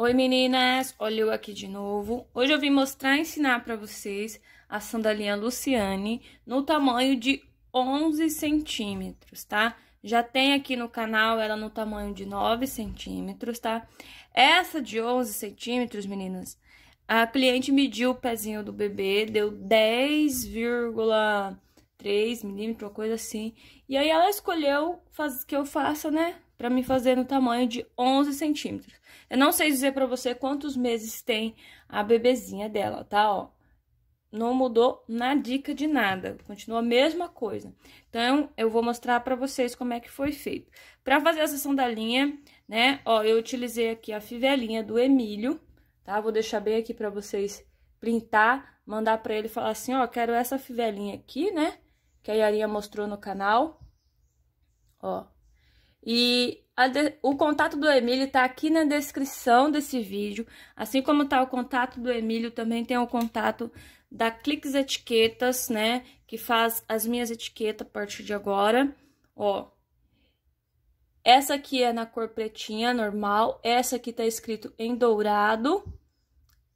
Oi meninas, olha eu aqui de novo. Hoje eu vim mostrar e ensinar para vocês a sandalinha Luciane no tamanho de 11 centímetros, tá? Já tem aqui no canal ela no tamanho de 9 centímetros, tá? Essa de 11 centímetros, meninas, a cliente mediu o pezinho do bebê, deu 10,3 milímetros, uma coisa assim. E aí ela escolheu faz, que eu faça, né? Pra me fazer no tamanho de 11 centímetros. Eu não sei dizer pra você quantos meses tem a bebezinha dela, tá? Ó, não mudou na dica de nada, continua a mesma coisa. Então, eu vou mostrar para vocês como é que foi feito. Para fazer a seção da linha, né, ó, eu utilizei aqui a fivelinha do Emílio, tá? Vou deixar bem aqui para vocês printar, mandar para ele falar assim, ó, quero essa fivelinha aqui, né, que a Yarinha mostrou no canal, ó. E de... o contato do Emílio tá aqui na descrição desse vídeo, assim como tá o contato do Emílio, também tem o contato da Cliques Etiquetas, né? Que faz as minhas etiquetas a partir de agora. Ó, essa aqui é na cor pretinha, normal. Essa aqui tá escrito em dourado,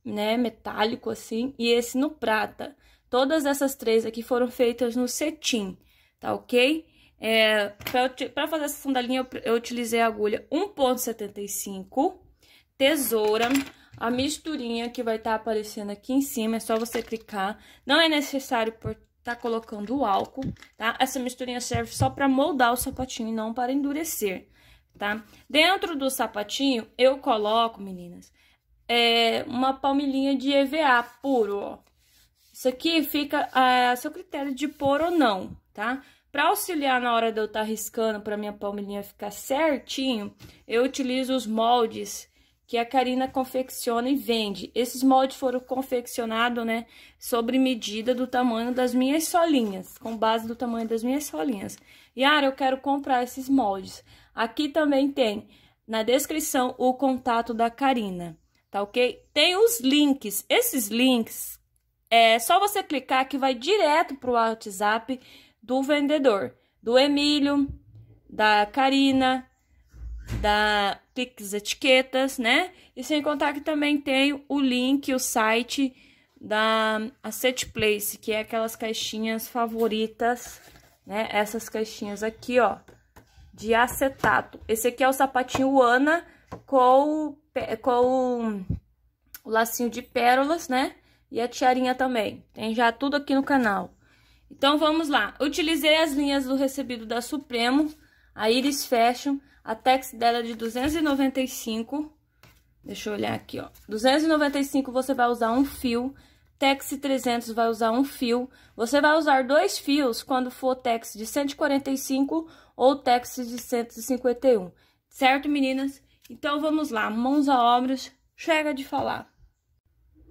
né? Metálico, assim. E esse no prata. Todas essas três aqui foram feitas no cetim, tá ok? É, para fazer essa sandalinha, eu, eu utilizei a agulha 1.75, tesoura a misturinha que vai estar tá aparecendo aqui em cima. É só você clicar. Não é necessário por tá colocando o álcool, tá? Essa misturinha serve só para moldar o sapatinho e não para endurecer, tá? Dentro do sapatinho, eu coloco, meninas, é, uma palmilhinha de EVA puro, ó. Isso aqui fica é, a seu critério de pôr ou não, tá? Para auxiliar na hora de eu estar tá riscando, para minha palmilhinha ficar certinho, eu utilizo os moldes que a Karina confecciona e vende. Esses moldes foram confeccionados, né, sobre medida do tamanho das minhas solinhas, com base do tamanho das minhas solinhas. Yara, eu quero comprar esses moldes. Aqui também tem, na descrição, o contato da Karina, tá ok? Tem os links. Esses links, é só você clicar que vai direto pro WhatsApp do vendedor, do Emílio, da Karina, da Pix Etiquetas, né? E sem contar que também tem o link, o site da Asset Place, que é aquelas caixinhas favoritas, né? Essas caixinhas aqui, ó, de acetato. Esse aqui é o sapatinho Ana com, com o lacinho de pérolas, né? E a tiarinha também. Tem já tudo aqui no canal. Então, vamos lá. Utilizei as linhas do recebido da Supremo, a Iris Fashion, a tex dela é de 295. Deixa eu olhar aqui, ó. 295 você vai usar um fio. Tex 300 vai usar um fio. Você vai usar dois fios quando for tex de 145 ou tex de 151. Certo, meninas? Então, vamos lá. Mãos a obras. Chega de falar.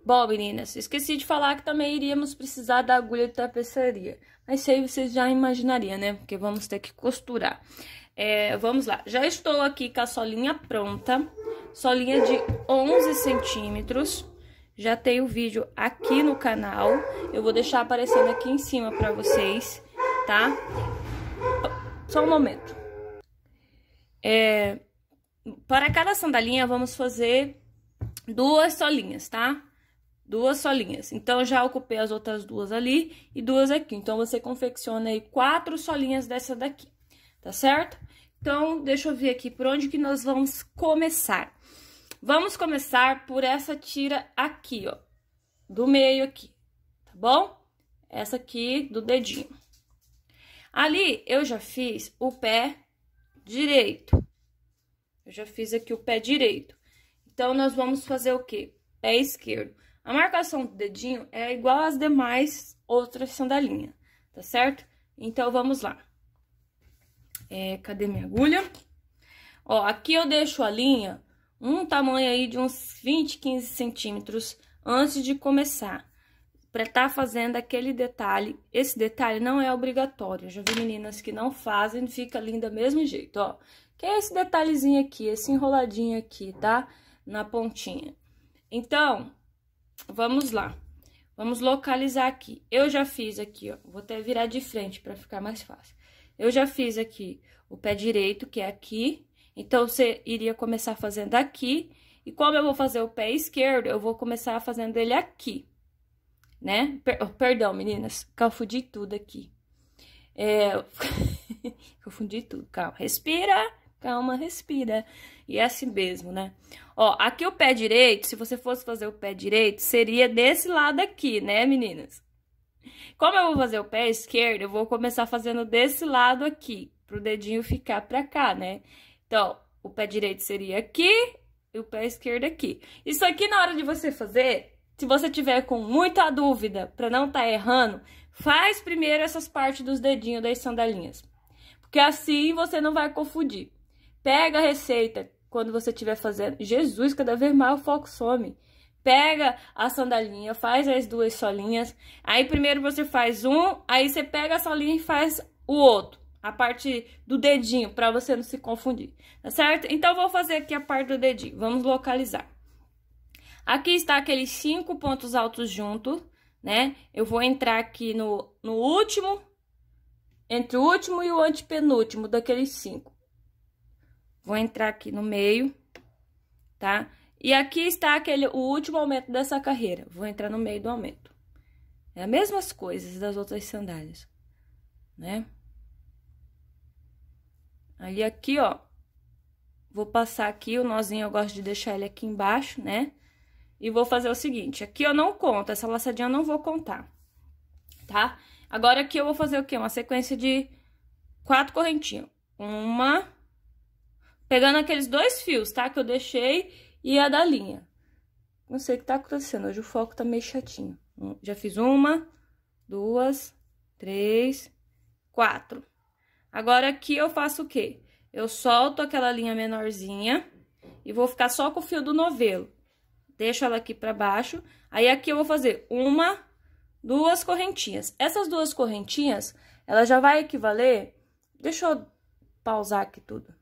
Bom, meninas, esqueci de falar que também iríamos precisar da agulha de tapeçaria. Mas isso aí vocês já imaginariam, né? Porque vamos ter que costurar. É, vamos lá, já estou aqui com a solinha pronta, solinha de 11 centímetros. Já tem o vídeo aqui no canal, eu vou deixar aparecendo aqui em cima para vocês, tá? Só um momento. É, para cada sandalinha, vamos fazer duas solinhas, tá? Duas solinhas. Então, já ocupei as outras duas ali e duas aqui. Então, você confecciona aí quatro solinhas dessa daqui tá certo? Então, deixa eu ver aqui por onde que nós vamos começar. Vamos começar por essa tira aqui, ó, do meio aqui, tá bom? Essa aqui do dedinho. Ali, eu já fiz o pé direito. Eu já fiz aqui o pé direito. Então, nós vamos fazer o quê? Pé esquerdo. A marcação do dedinho é igual às demais outras sandalinhas, tá certo? Então, vamos lá. É, cadê minha agulha? Ó, aqui eu deixo a linha um tamanho aí de uns 20, 15 centímetros antes de começar. Pra estar tá fazendo aquele detalhe, esse detalhe não é obrigatório. já vi meninas que não fazem, fica linda da mesmo jeito, ó. Que é esse detalhezinho aqui, esse enroladinho aqui, tá? Na pontinha. Então, vamos lá. Vamos localizar aqui. Eu já fiz aqui, ó. Vou até virar de frente pra ficar mais fácil. Eu já fiz aqui o pé direito, que é aqui. Então, você iria começar fazendo aqui. E como eu vou fazer o pé esquerdo, eu vou começar fazendo ele aqui, né? Per oh, perdão, meninas, confundi tudo aqui. É... confundi tudo, calma. Respira, calma, respira. E é assim mesmo, né? Ó, aqui o pé direito, se você fosse fazer o pé direito, seria desse lado aqui, né, meninas? Como eu vou fazer o pé esquerdo, eu vou começar fazendo desse lado aqui, pro dedinho ficar pra cá, né? Então, o pé direito seria aqui e o pé esquerdo aqui. Isso aqui, na hora de você fazer, se você tiver com muita dúvida, pra não tá errando, faz primeiro essas partes dos dedinhos das sandalinhas. Porque assim você não vai confundir. Pega a receita quando você estiver fazendo. Jesus, cada vez mais o foco some pega a sandalinha, faz as duas solinhas. Aí primeiro você faz um, aí você pega a solinha e faz o outro. A parte do dedinho, para você não se confundir, tá certo? Então, vou fazer aqui a parte do dedinho. Vamos localizar. Aqui está aqueles cinco pontos altos juntos, né? Eu vou entrar aqui no, no último, entre o último e o antepenúltimo daqueles cinco. Vou entrar aqui no meio, tá? Tá? E aqui está aquele, o último aumento dessa carreira. Vou entrar no meio do aumento. É as mesmas coisas das outras sandálias, né? Aí aqui, ó, vou passar aqui o nozinho, eu gosto de deixar ele aqui embaixo, né? E vou fazer o seguinte, aqui eu não conto, essa laçadinha eu não vou contar, tá? Agora aqui eu vou fazer o quê? Uma sequência de quatro correntinhas. Uma, pegando aqueles dois fios, tá? Que eu deixei e a da linha. Não sei o que tá acontecendo, hoje o foco tá meio chatinho. Já fiz uma, duas, três, quatro. Agora aqui eu faço o quê? Eu solto aquela linha menorzinha e vou ficar só com o fio do novelo. Deixo ela aqui pra baixo, aí aqui eu vou fazer uma, duas correntinhas. Essas duas correntinhas, ela já vai equivaler... Deixa eu pausar aqui tudo.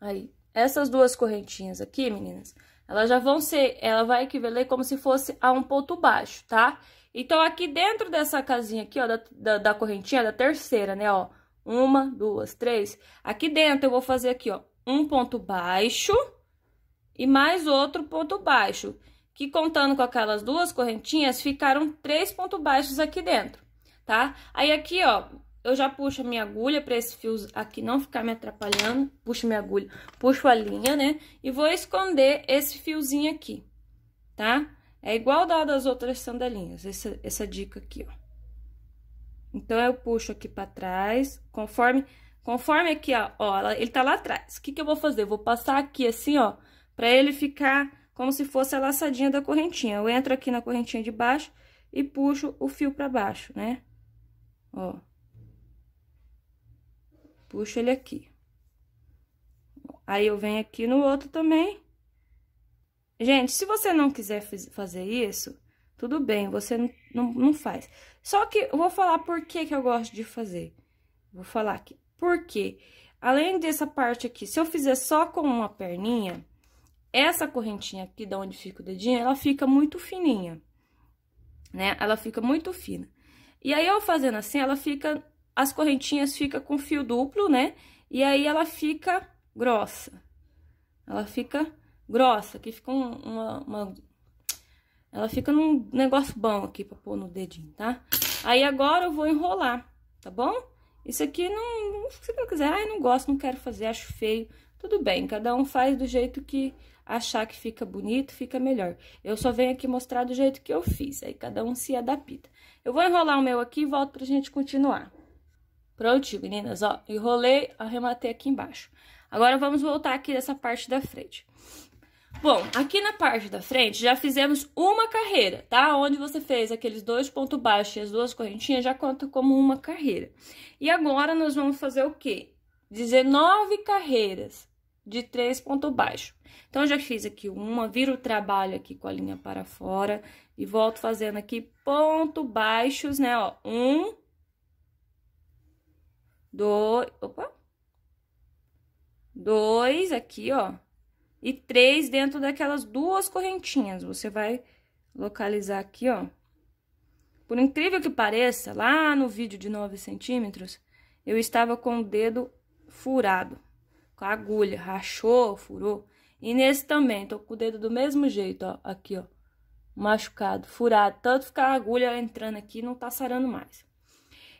Aí, essas duas correntinhas aqui, meninas, elas já vão ser, ela vai equivaler como se fosse a um ponto baixo, tá? Então, aqui dentro dessa casinha aqui, ó, da, da, da correntinha, da terceira, né, ó, uma, duas, três. Aqui dentro eu vou fazer aqui, ó, um ponto baixo e mais outro ponto baixo, que contando com aquelas duas correntinhas, ficaram três pontos baixos aqui dentro, tá? Aí aqui, ó, eu já puxo a minha agulha para esse fio aqui não ficar me atrapalhando. Puxo minha agulha, puxo a linha, né? E vou esconder esse fiozinho aqui, tá? É igual da das outras sandalinhas, essa, essa dica aqui, ó. Então, eu puxo aqui para trás, conforme... Conforme aqui, ó, ó, ele tá lá atrás. O que que eu vou fazer? Eu vou passar aqui assim, ó, pra ele ficar como se fosse a laçadinha da correntinha. Eu entro aqui na correntinha de baixo e puxo o fio pra baixo, né? Ó. Puxo ele aqui. Aí, eu venho aqui no outro também. Gente, se você não quiser fazer isso, tudo bem, você não, não, não faz. Só que eu vou falar por que que eu gosto de fazer. Vou falar aqui. Porque, além dessa parte aqui, se eu fizer só com uma perninha, essa correntinha aqui, de onde fica o dedinho, ela fica muito fininha, né? Ela fica muito fina. E aí, eu fazendo assim, ela fica as correntinhas fica com fio duplo, né? E aí ela fica grossa. Ela fica grossa, aqui fica uma, uma... Ela fica num negócio bom aqui pra pôr no dedinho, tá? Aí agora eu vou enrolar, tá bom? Isso aqui não... Se não quiser, ai, não gosto, não quero fazer, acho feio. Tudo bem, cada um faz do jeito que achar que fica bonito, fica melhor. Eu só venho aqui mostrar do jeito que eu fiz, aí cada um se adapta. Eu vou enrolar o meu aqui e volto pra gente continuar. Prontinho, meninas, ó. Enrolei, arrematei aqui embaixo. Agora, vamos voltar aqui nessa parte da frente. Bom, aqui na parte da frente, já fizemos uma carreira, tá? Onde você fez aqueles dois pontos baixos e as duas correntinhas, já conta como uma carreira. E agora, nós vamos fazer o quê? 19 carreiras de três pontos baixos. Então, já fiz aqui uma, viro o trabalho aqui com a linha para fora e volto fazendo aqui ponto baixos, né? Ó, um, dois, opa, dois aqui, ó, e três dentro daquelas duas correntinhas. Você vai localizar aqui, ó. Por incrível que pareça, lá no vídeo de 9 centímetros, eu estava com o dedo furado, com a agulha, rachou, furou. E nesse também, tô com o dedo do mesmo jeito, ó, aqui, ó, machucado, furado. Tanto ficar a agulha entrando aqui, não tá sarando mais.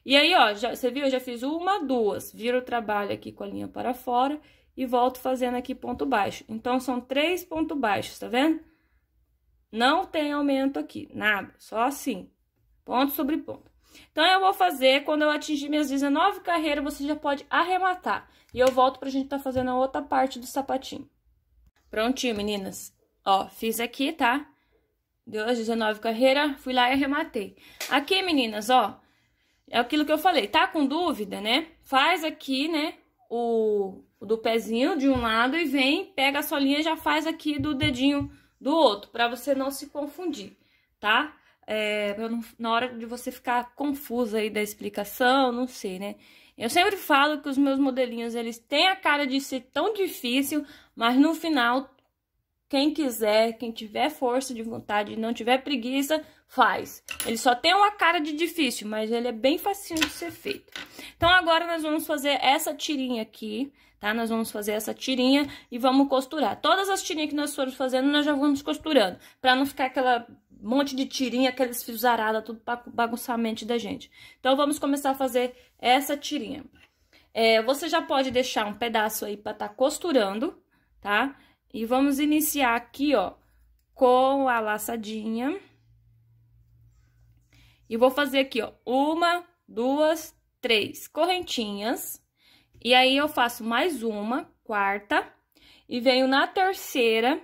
E aí, ó, já, você viu? Eu já fiz uma, duas. Viro o trabalho aqui com a linha para fora e volto fazendo aqui ponto baixo. Então, são três pontos baixos, tá vendo? Não tem aumento aqui, nada, só assim, ponto sobre ponto. Então, eu vou fazer, quando eu atingir minhas 19 carreiras, você já pode arrematar. E eu volto pra gente tá fazendo a outra parte do sapatinho. Prontinho, meninas. Ó, fiz aqui, tá? Deu as 19 carreiras, fui lá e arrematei. Aqui, meninas, ó, é aquilo que eu falei, tá com dúvida, né? Faz aqui, né, o, o do pezinho de um lado e vem, pega a solinha e já faz aqui do dedinho do outro, para você não se confundir, tá? É, não, na hora de você ficar confusa aí da explicação, não sei, né? Eu sempre falo que os meus modelinhos, eles têm a cara de ser tão difícil, mas no final, quem quiser, quem tiver força de vontade e não tiver preguiça, faz. Ele só tem uma cara de difícil, mas ele é bem facinho de ser feito. Então agora nós vamos fazer essa tirinha aqui, tá? Nós vamos fazer essa tirinha e vamos costurar. Todas as tirinhas que nós formos fazendo, nós já vamos costurando, pra não ficar aquela monte de tirinha, aqueles fios arada, tudo pra bagunçar a mente da gente. Então vamos começar a fazer essa tirinha. É, você já pode deixar um pedaço aí pra tá costurando, tá? E vamos iniciar aqui, ó, com a laçadinha e vou fazer aqui, ó, uma, duas, três correntinhas. E aí, eu faço mais uma, quarta, e venho na terceira,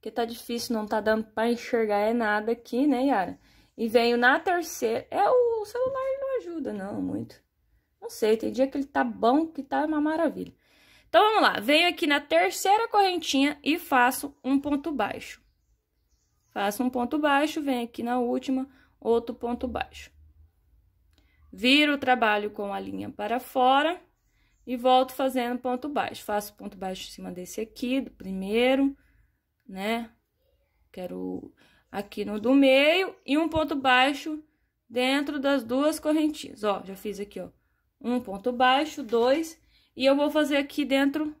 que tá difícil, não tá dando pra enxergar é nada aqui, né, Yara? E venho na terceira, é o celular não ajuda não muito. Não sei, tem dia que ele tá bom, que tá uma maravilha. Então, vamos lá, venho aqui na terceira correntinha e faço um ponto baixo. Faço um ponto baixo, venho aqui na última, outro ponto baixo. Viro o trabalho com a linha para fora e volto fazendo ponto baixo. Faço ponto baixo em cima desse aqui, do primeiro, né? Quero aqui no do meio e um ponto baixo dentro das duas correntinhas. Ó, já fiz aqui, ó, um ponto baixo, dois, e eu vou fazer aqui dentro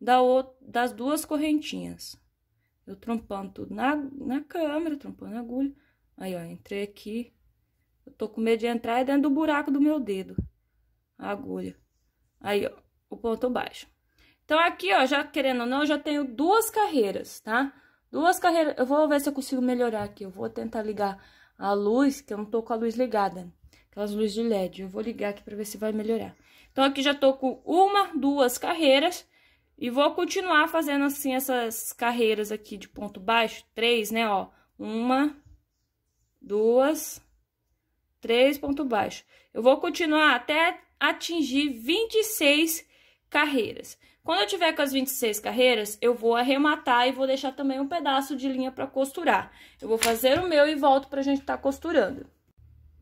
da outra, das duas correntinhas. Eu trompando tudo na, na câmera, trompando agulha. Aí, ó, entrei aqui. Eu tô com medo de entrar é dentro do buraco do meu dedo. A agulha. Aí, ó, o ponto baixo. Então, aqui, ó, já querendo ou não, eu já tenho duas carreiras, tá? Duas carreiras. Eu vou ver se eu consigo melhorar aqui. Eu vou tentar ligar a luz, que eu não tô com a luz ligada. Aquelas luzes de LED. Eu vou ligar aqui pra ver se vai melhorar. Então, aqui já tô com uma, duas carreiras. E vou continuar fazendo assim essas carreiras aqui de ponto baixo. Três, né, ó. Uma, duas, três ponto baixo. Eu vou continuar até atingir 26 carreiras. Quando eu tiver com as 26 carreiras, eu vou arrematar e vou deixar também um pedaço de linha para costurar. Eu vou fazer o meu e volto pra gente tá costurando.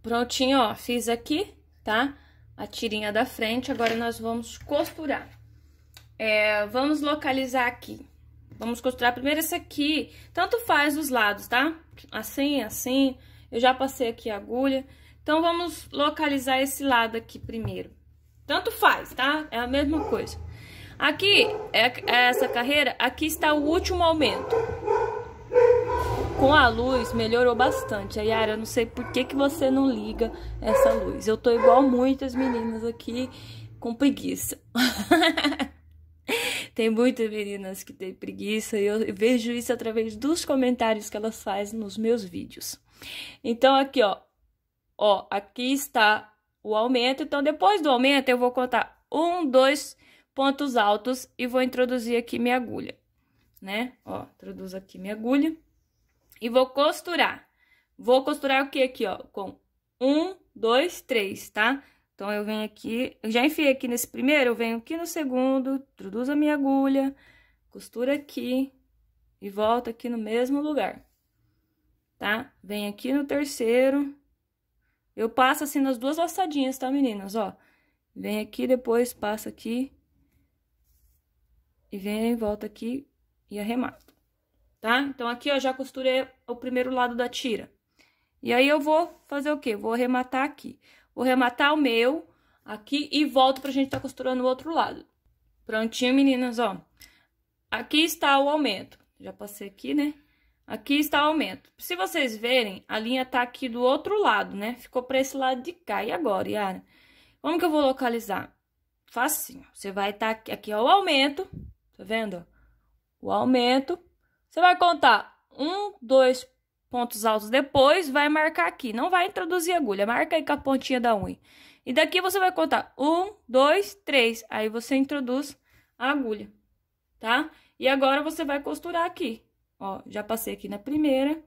Prontinho, ó, fiz aqui, tá? A tirinha da frente, agora nós vamos costurar. É, vamos localizar aqui. Vamos costurar primeiro esse aqui. Tanto faz os lados, tá? Assim, assim. Eu já passei aqui a agulha. Então, vamos localizar esse lado aqui primeiro. Tanto faz, tá? É a mesma coisa. Aqui, é, é essa carreira, aqui está o último aumento. Com a luz, melhorou bastante. Aí, Yara, eu não sei por que, que você não liga essa luz. Eu tô igual muitas meninas aqui, com preguiça. Tem muitas meninas que têm preguiça e eu vejo isso através dos comentários que elas fazem nos meus vídeos. Então, aqui, ó. Ó, aqui está o aumento. Então, depois do aumento, eu vou contar um, dois pontos altos e vou introduzir aqui minha agulha, né? Ó, introduzo aqui minha agulha e vou costurar. Vou costurar o que aqui, ó? Com um, dois, três, tá? Tá? Então, eu venho aqui, eu já enfiei aqui nesse primeiro, eu venho aqui no segundo, introduzo a minha agulha, costura aqui e volto aqui no mesmo lugar, tá? Venho aqui no terceiro, eu passo assim nas duas laçadinhas, tá, meninas? Ó, vem aqui, depois passa aqui e vem, volta aqui e arremato, tá? Então, aqui, ó, já costurei o primeiro lado da tira. E aí, eu vou fazer o quê? Vou arrematar aqui. Vou rematar o meu aqui e volto pra gente tá costurando o outro lado. Prontinho, meninas, ó. Aqui está o aumento. Já passei aqui, né? Aqui está o aumento. Se vocês verem, a linha tá aqui do outro lado, né? Ficou para esse lado de cá. E agora, Yara? Como que eu vou localizar? Facinho. Você vai estar tá aqui, aqui, ó, é o aumento. Tá vendo? O aumento. Você vai contar um, dois, pontos altos depois, vai marcar aqui. Não vai introduzir agulha, marca aí com a pontinha da unha. E daqui você vai contar um, dois, três. Aí você introduz a agulha, tá? E agora você vai costurar aqui. Ó, já passei aqui na primeira,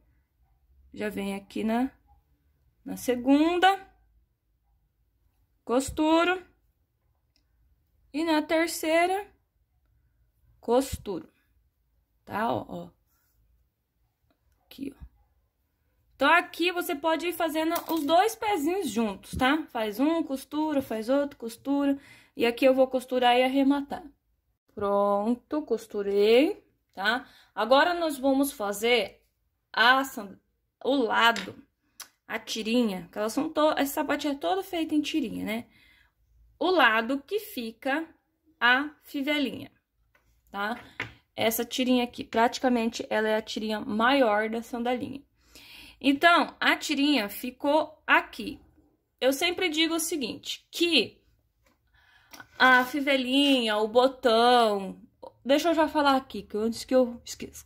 já vem aqui na, na segunda, costuro. E na terceira, costuro, tá? Ó, ó. Então, aqui você pode ir fazendo os dois pezinhos juntos, tá? Faz um, costura, faz outro, costura. E aqui eu vou costurar e arrematar. Pronto, costurei, tá? Agora, nós vamos fazer a, o lado, a tirinha, que elas são todas... Essa sapatinha é toda feita em tirinha, né? O lado que fica a fivelinha, tá? Essa tirinha aqui, praticamente, ela é a tirinha maior da sandalinha. Então, a tirinha ficou aqui. Eu sempre digo o seguinte, que a fivelinha, o botão... Deixa eu já falar aqui, que antes que eu esqueça.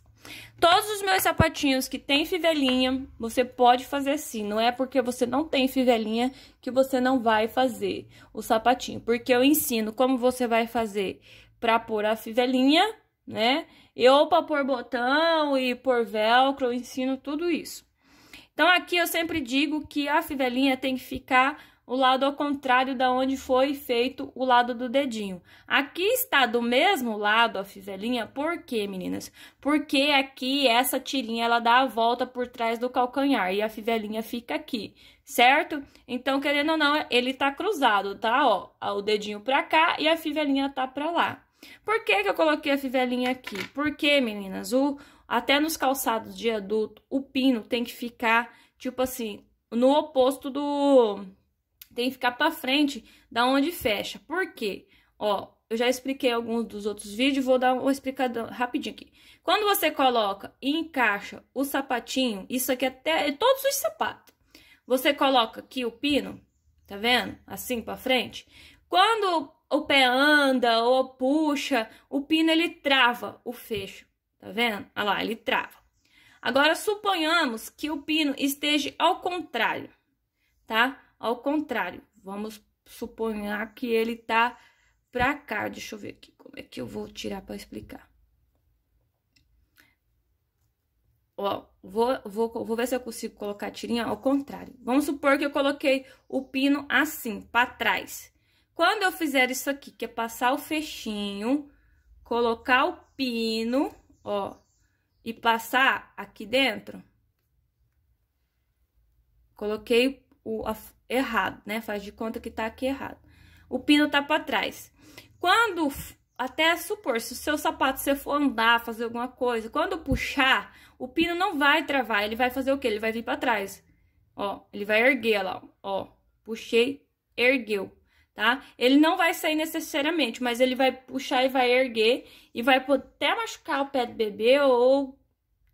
Todos os meus sapatinhos que tem fivelinha, você pode fazer assim. Não é porque você não tem fivelinha que você não vai fazer o sapatinho. Porque eu ensino como você vai fazer para pôr a fivelinha, né? Eu para pôr botão e pôr velcro, eu ensino tudo isso. Então, aqui eu sempre digo que a fivelinha tem que ficar o lado ao contrário da onde foi feito o lado do dedinho. Aqui está do mesmo lado a fivelinha, por quê, meninas? Porque aqui essa tirinha ela dá a volta por trás do calcanhar e a fivelinha fica aqui, certo? Então, querendo ou não, ele tá cruzado, tá? Ó, o dedinho pra cá e a fivelinha tá pra lá. Por que que eu coloquei a fivelinha aqui? Porque, meninas, o, até nos calçados de adulto, o pino tem que ficar, tipo assim, no oposto do... Tem que ficar pra frente da onde fecha. Por quê? Ó, eu já expliquei alguns dos outros vídeos, vou dar uma explicada rapidinho aqui. Quando você coloca e encaixa o sapatinho, isso aqui até... É todos os sapatos. Você coloca aqui o pino, tá vendo? Assim pra frente. Quando o pé anda ou puxa, o pino ele trava o fecho. Tá vendo? Olha lá, ele trava. Agora, suponhamos que o pino esteja ao contrário, tá? Ao contrário. Vamos suponhar que ele tá pra cá. Deixa eu ver aqui como é que eu vou tirar para explicar. Ó, vou, vou, vou ver se eu consigo colocar a tirinha ao contrário. Vamos supor que eu coloquei o pino assim, para trás. Quando eu fizer isso aqui, que é passar o fechinho, colocar o pino ó, e passar aqui dentro. Coloquei o a, errado, né? Faz de conta que tá aqui errado. O pino tá para trás. Quando até supor, se o seu sapato você for andar, fazer alguma coisa, quando puxar, o pino não vai travar, ele vai fazer o quê? Ele vai vir para trás. Ó, ele vai erguer lá, ó. Puxei, ergueu tá? Ele não vai sair necessariamente, mas ele vai puxar e vai erguer e vai até machucar o pé do bebê ou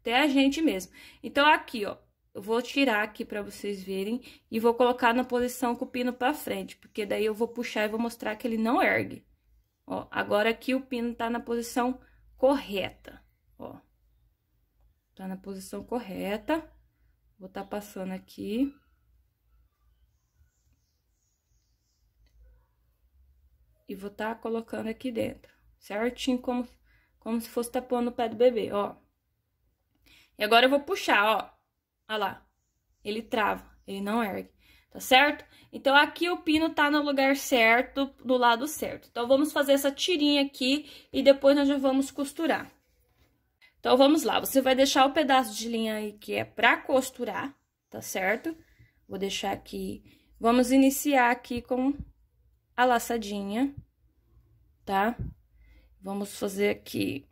até a gente mesmo. Então, aqui, ó, eu vou tirar aqui pra vocês verem e vou colocar na posição com o pino pra frente, porque daí eu vou puxar e vou mostrar que ele não ergue. Ó, agora aqui o pino tá na posição correta, ó. Tá na posição correta. Vou tá passando aqui. e vou estar tá colocando aqui dentro, certinho como, como se fosse tapando o pé do bebê, ó. E agora eu vou puxar, ó. Olha lá. Ele trava, ele não ergue, tá certo? Então, aqui o pino tá no lugar certo, do lado certo. Então, vamos fazer essa tirinha aqui e depois nós já vamos costurar. Então, vamos lá. Você vai deixar o pedaço de linha aí que é pra costurar, tá certo? Vou deixar aqui. Vamos iniciar aqui com a laçadinha, tá? Vamos fazer aqui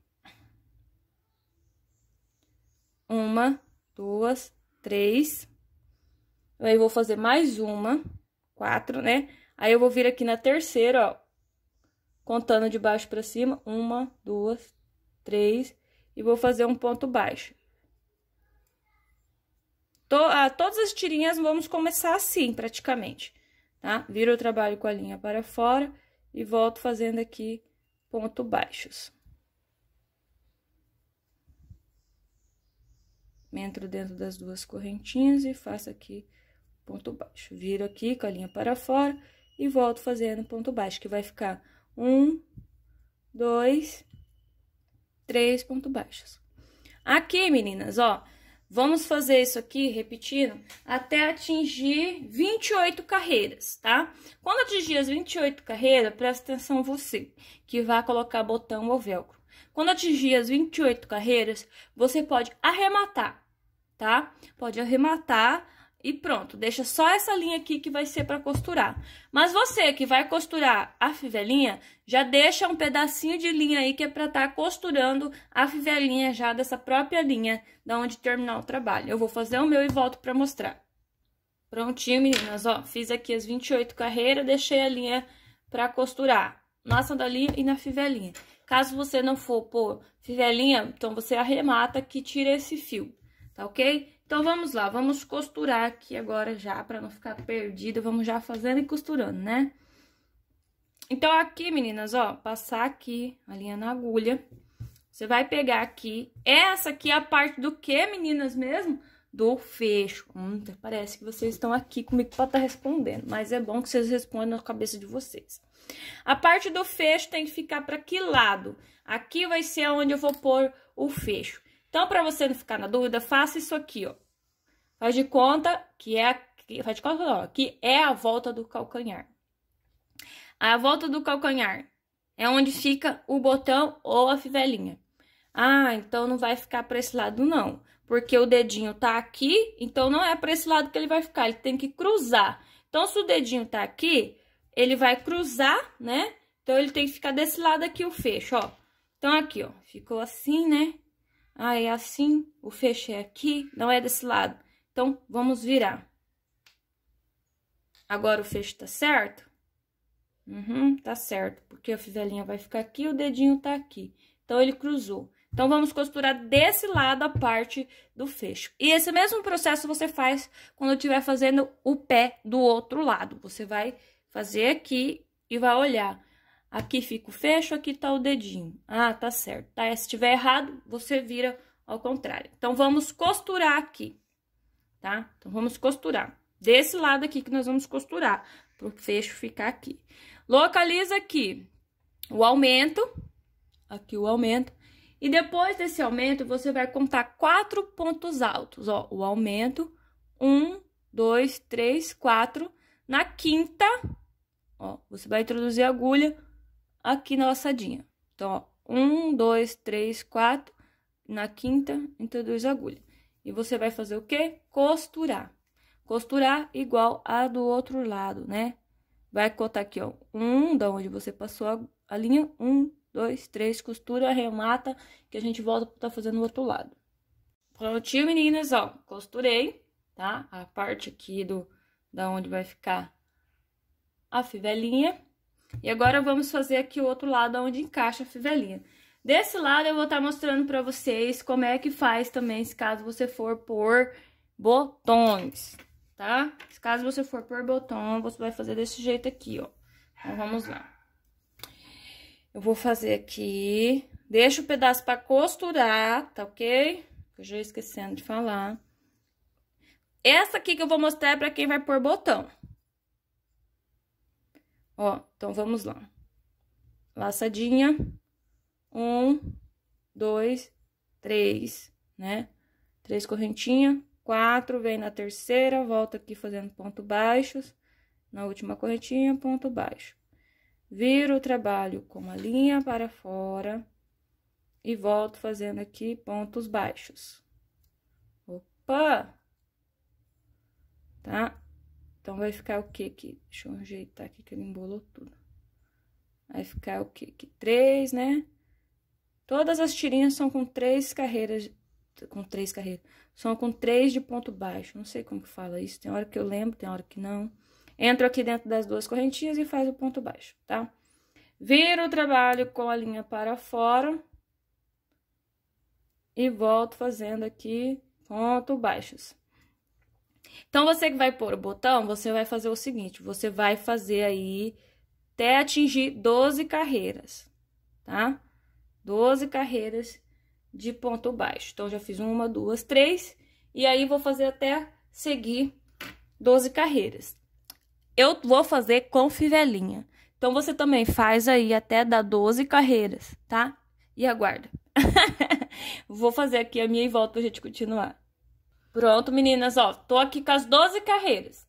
uma, duas, três. Aí eu vou fazer mais uma, quatro, né? Aí eu vou vir aqui na terceira, ó, contando de baixo para cima, uma, duas, três, e vou fazer um ponto baixo. Tô, ah, todas as tirinhas vamos começar assim, praticamente tá? Viro o trabalho com a linha para fora e volto fazendo aqui ponto baixos. Entro dentro das duas correntinhas e faço aqui ponto baixo. Viro aqui com a linha para fora e volto fazendo ponto baixo, que vai ficar um, dois, três ponto baixos. Aqui, meninas, ó, Vamos fazer isso aqui, repetindo, até atingir 28 carreiras, tá? Quando atingir as 28 carreiras, presta atenção você, que vai colocar botão ou velcro. Quando atingir as 28 carreiras, você pode arrematar, tá? Pode arrematar e pronto, deixa só essa linha aqui que vai ser para costurar. Mas você que vai costurar a fivelinha, já deixa um pedacinho de linha aí que é para estar tá costurando a fivelinha já dessa própria linha da onde terminar o trabalho. Eu vou fazer o meu e volto para mostrar. Prontinho, meninas, ó, fiz aqui as 28 carreiras, deixei a linha para costurar na linha e na fivelinha. Caso você não for pôr fivelinha, então você arremata que tira esse fio, tá ok? Então, vamos lá, vamos costurar aqui agora já, pra não ficar perdida, vamos já fazendo e costurando, né? Então, aqui, meninas, ó, passar aqui a linha na agulha, você vai pegar aqui, essa aqui é a parte do que, meninas, mesmo? Do fecho. Hum, parece que vocês estão aqui comigo pra estar tá respondendo, mas é bom que vocês respondam na cabeça de vocês. A parte do fecho tem que ficar para que lado? Aqui vai ser onde eu vou pôr o fecho. Então, para você não ficar na dúvida, faça isso aqui, ó. Faz de conta que é a, faz de conta, ó, que é a volta do calcanhar. A volta do calcanhar é onde fica o botão ou a fivelinha. Ah, então não vai ficar para esse lado não, porque o dedinho tá aqui, então não é para esse lado que ele vai ficar, ele tem que cruzar. Então se o dedinho tá aqui, ele vai cruzar, né? Então ele tem que ficar desse lado aqui o fecho, ó. Então aqui, ó, ficou assim, né? Ah, é assim, o fecho é aqui, não é desse lado. Então, vamos virar. Agora o fecho tá certo? Uhum, tá certo, porque a fivelinha vai ficar aqui e o dedinho tá aqui. Então, ele cruzou. Então, vamos costurar desse lado a parte do fecho. E esse mesmo processo você faz quando estiver fazendo o pé do outro lado. Você vai fazer aqui e vai olhar. Aqui fica o fecho, aqui tá o dedinho. Ah, tá certo, tá? Se tiver errado, você vira ao contrário. Então, vamos costurar aqui, tá? Então, vamos costurar. Desse lado aqui que nós vamos costurar, pro fecho ficar aqui. Localiza aqui o aumento, aqui o aumento. E depois desse aumento, você vai contar quatro pontos altos, ó. O aumento, um, dois, três, quatro. Na quinta, ó, você vai introduzir a agulha aqui na laçadinha. Então, ó, um, dois, três, quatro, na quinta, introduz a agulha. E você vai fazer o quê? Costurar. Costurar igual a do outro lado, né? Vai contar aqui, ó, um, da onde você passou a, a linha, um, dois, três, costura, remata, que a gente volta pra tá fazendo o outro lado. Prontinho, meninas, ó, costurei, tá? A parte aqui do, da onde vai ficar a fivelinha. E agora vamos fazer aqui o outro lado onde encaixa a fivelinha. Desse lado eu vou estar tá mostrando para vocês como é que faz também, se caso você for por botões, tá? Se caso você for por botão, você vai fazer desse jeito aqui, ó. Então vamos lá. Eu vou fazer aqui, deixa o pedaço para costurar, tá ok? Eu já esquecendo de falar. Essa aqui que eu vou mostrar é para quem vai por botão. Ó, então vamos lá. Laçadinha. Um, dois, três, né? Três correntinhas. Quatro, vem na terceira, volta aqui fazendo ponto baixos. Na última correntinha, ponto baixo. Viro o trabalho com a linha para fora e volto fazendo aqui pontos baixos. Opa! Tá? Então, vai ficar o que aqui? Deixa eu ajeitar aqui que ele embolou tudo. Vai ficar o que aqui? Três, né? Todas as tirinhas são com três carreiras, com três carreiras, são com três de ponto baixo. Não sei como que fala isso, tem hora que eu lembro, tem hora que não. Entro aqui dentro das duas correntinhas e faz o ponto baixo, tá? Viro o trabalho com a linha para fora. E volto fazendo aqui ponto baixos. Então, você que vai pôr o botão, você vai fazer o seguinte, você vai fazer aí até atingir 12 carreiras, tá? 12 carreiras de ponto baixo. Então, já fiz uma, duas, três, e aí vou fazer até seguir 12 carreiras. Eu vou fazer com fivelinha. Então, você também faz aí até dar 12 carreiras, tá? E aguarda. vou fazer aqui a minha e volta pra gente continuar. Pronto, meninas, ó, tô aqui com as 12 carreiras.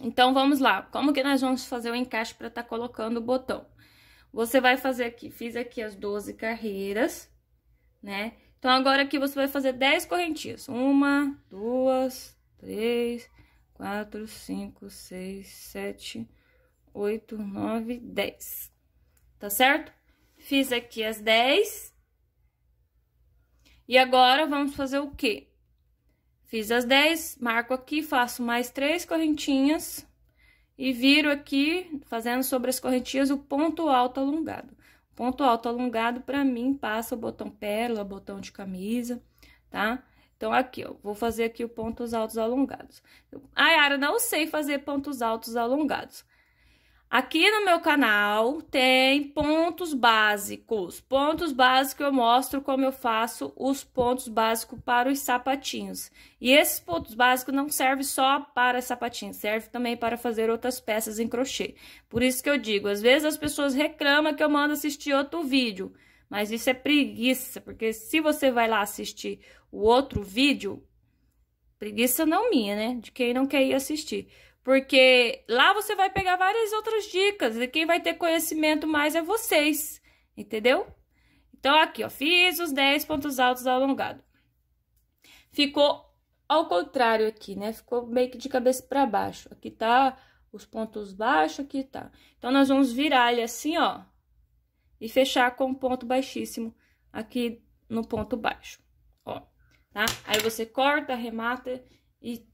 Então, vamos lá. Como que nós vamos fazer o encaixe para tá colocando o botão? Você vai fazer aqui, fiz aqui as 12 carreiras, né? Então, agora aqui você vai fazer 10 correntinhas. Uma, duas, três, quatro, cinco, seis, sete, oito, nove, dez. Tá certo? Fiz aqui as 10. E agora, vamos fazer o quê? Fiz as 10, marco aqui, faço mais três correntinhas e viro aqui, fazendo sobre as correntinhas, o ponto alto alongado. ponto alto alongado, pra mim, passa o botão pérola, botão de camisa, tá? Então, aqui, ó, vou fazer aqui o pontos altos alongados. Ai, Ara, não sei fazer pontos altos alongados. Aqui no meu canal tem pontos básicos. Pontos básicos eu mostro como eu faço os pontos básicos para os sapatinhos. E esses pontos básicos não servem só para sapatinhos, serve também para fazer outras peças em crochê. Por isso que eu digo, às vezes as pessoas reclamam que eu mando assistir outro vídeo, mas isso é preguiça, porque se você vai lá assistir o outro vídeo, preguiça não minha, né? De quem não quer ir assistir porque lá você vai pegar várias outras dicas e quem vai ter conhecimento mais é vocês, entendeu? Então, aqui, ó, fiz os 10 pontos altos alongados Ficou ao contrário aqui, né? Ficou meio que de cabeça para baixo. Aqui tá os pontos baixos, aqui tá. Então, nós vamos virar ele assim, ó, e fechar com um ponto baixíssimo aqui no ponto baixo, ó, tá? Aí você corta, remata e,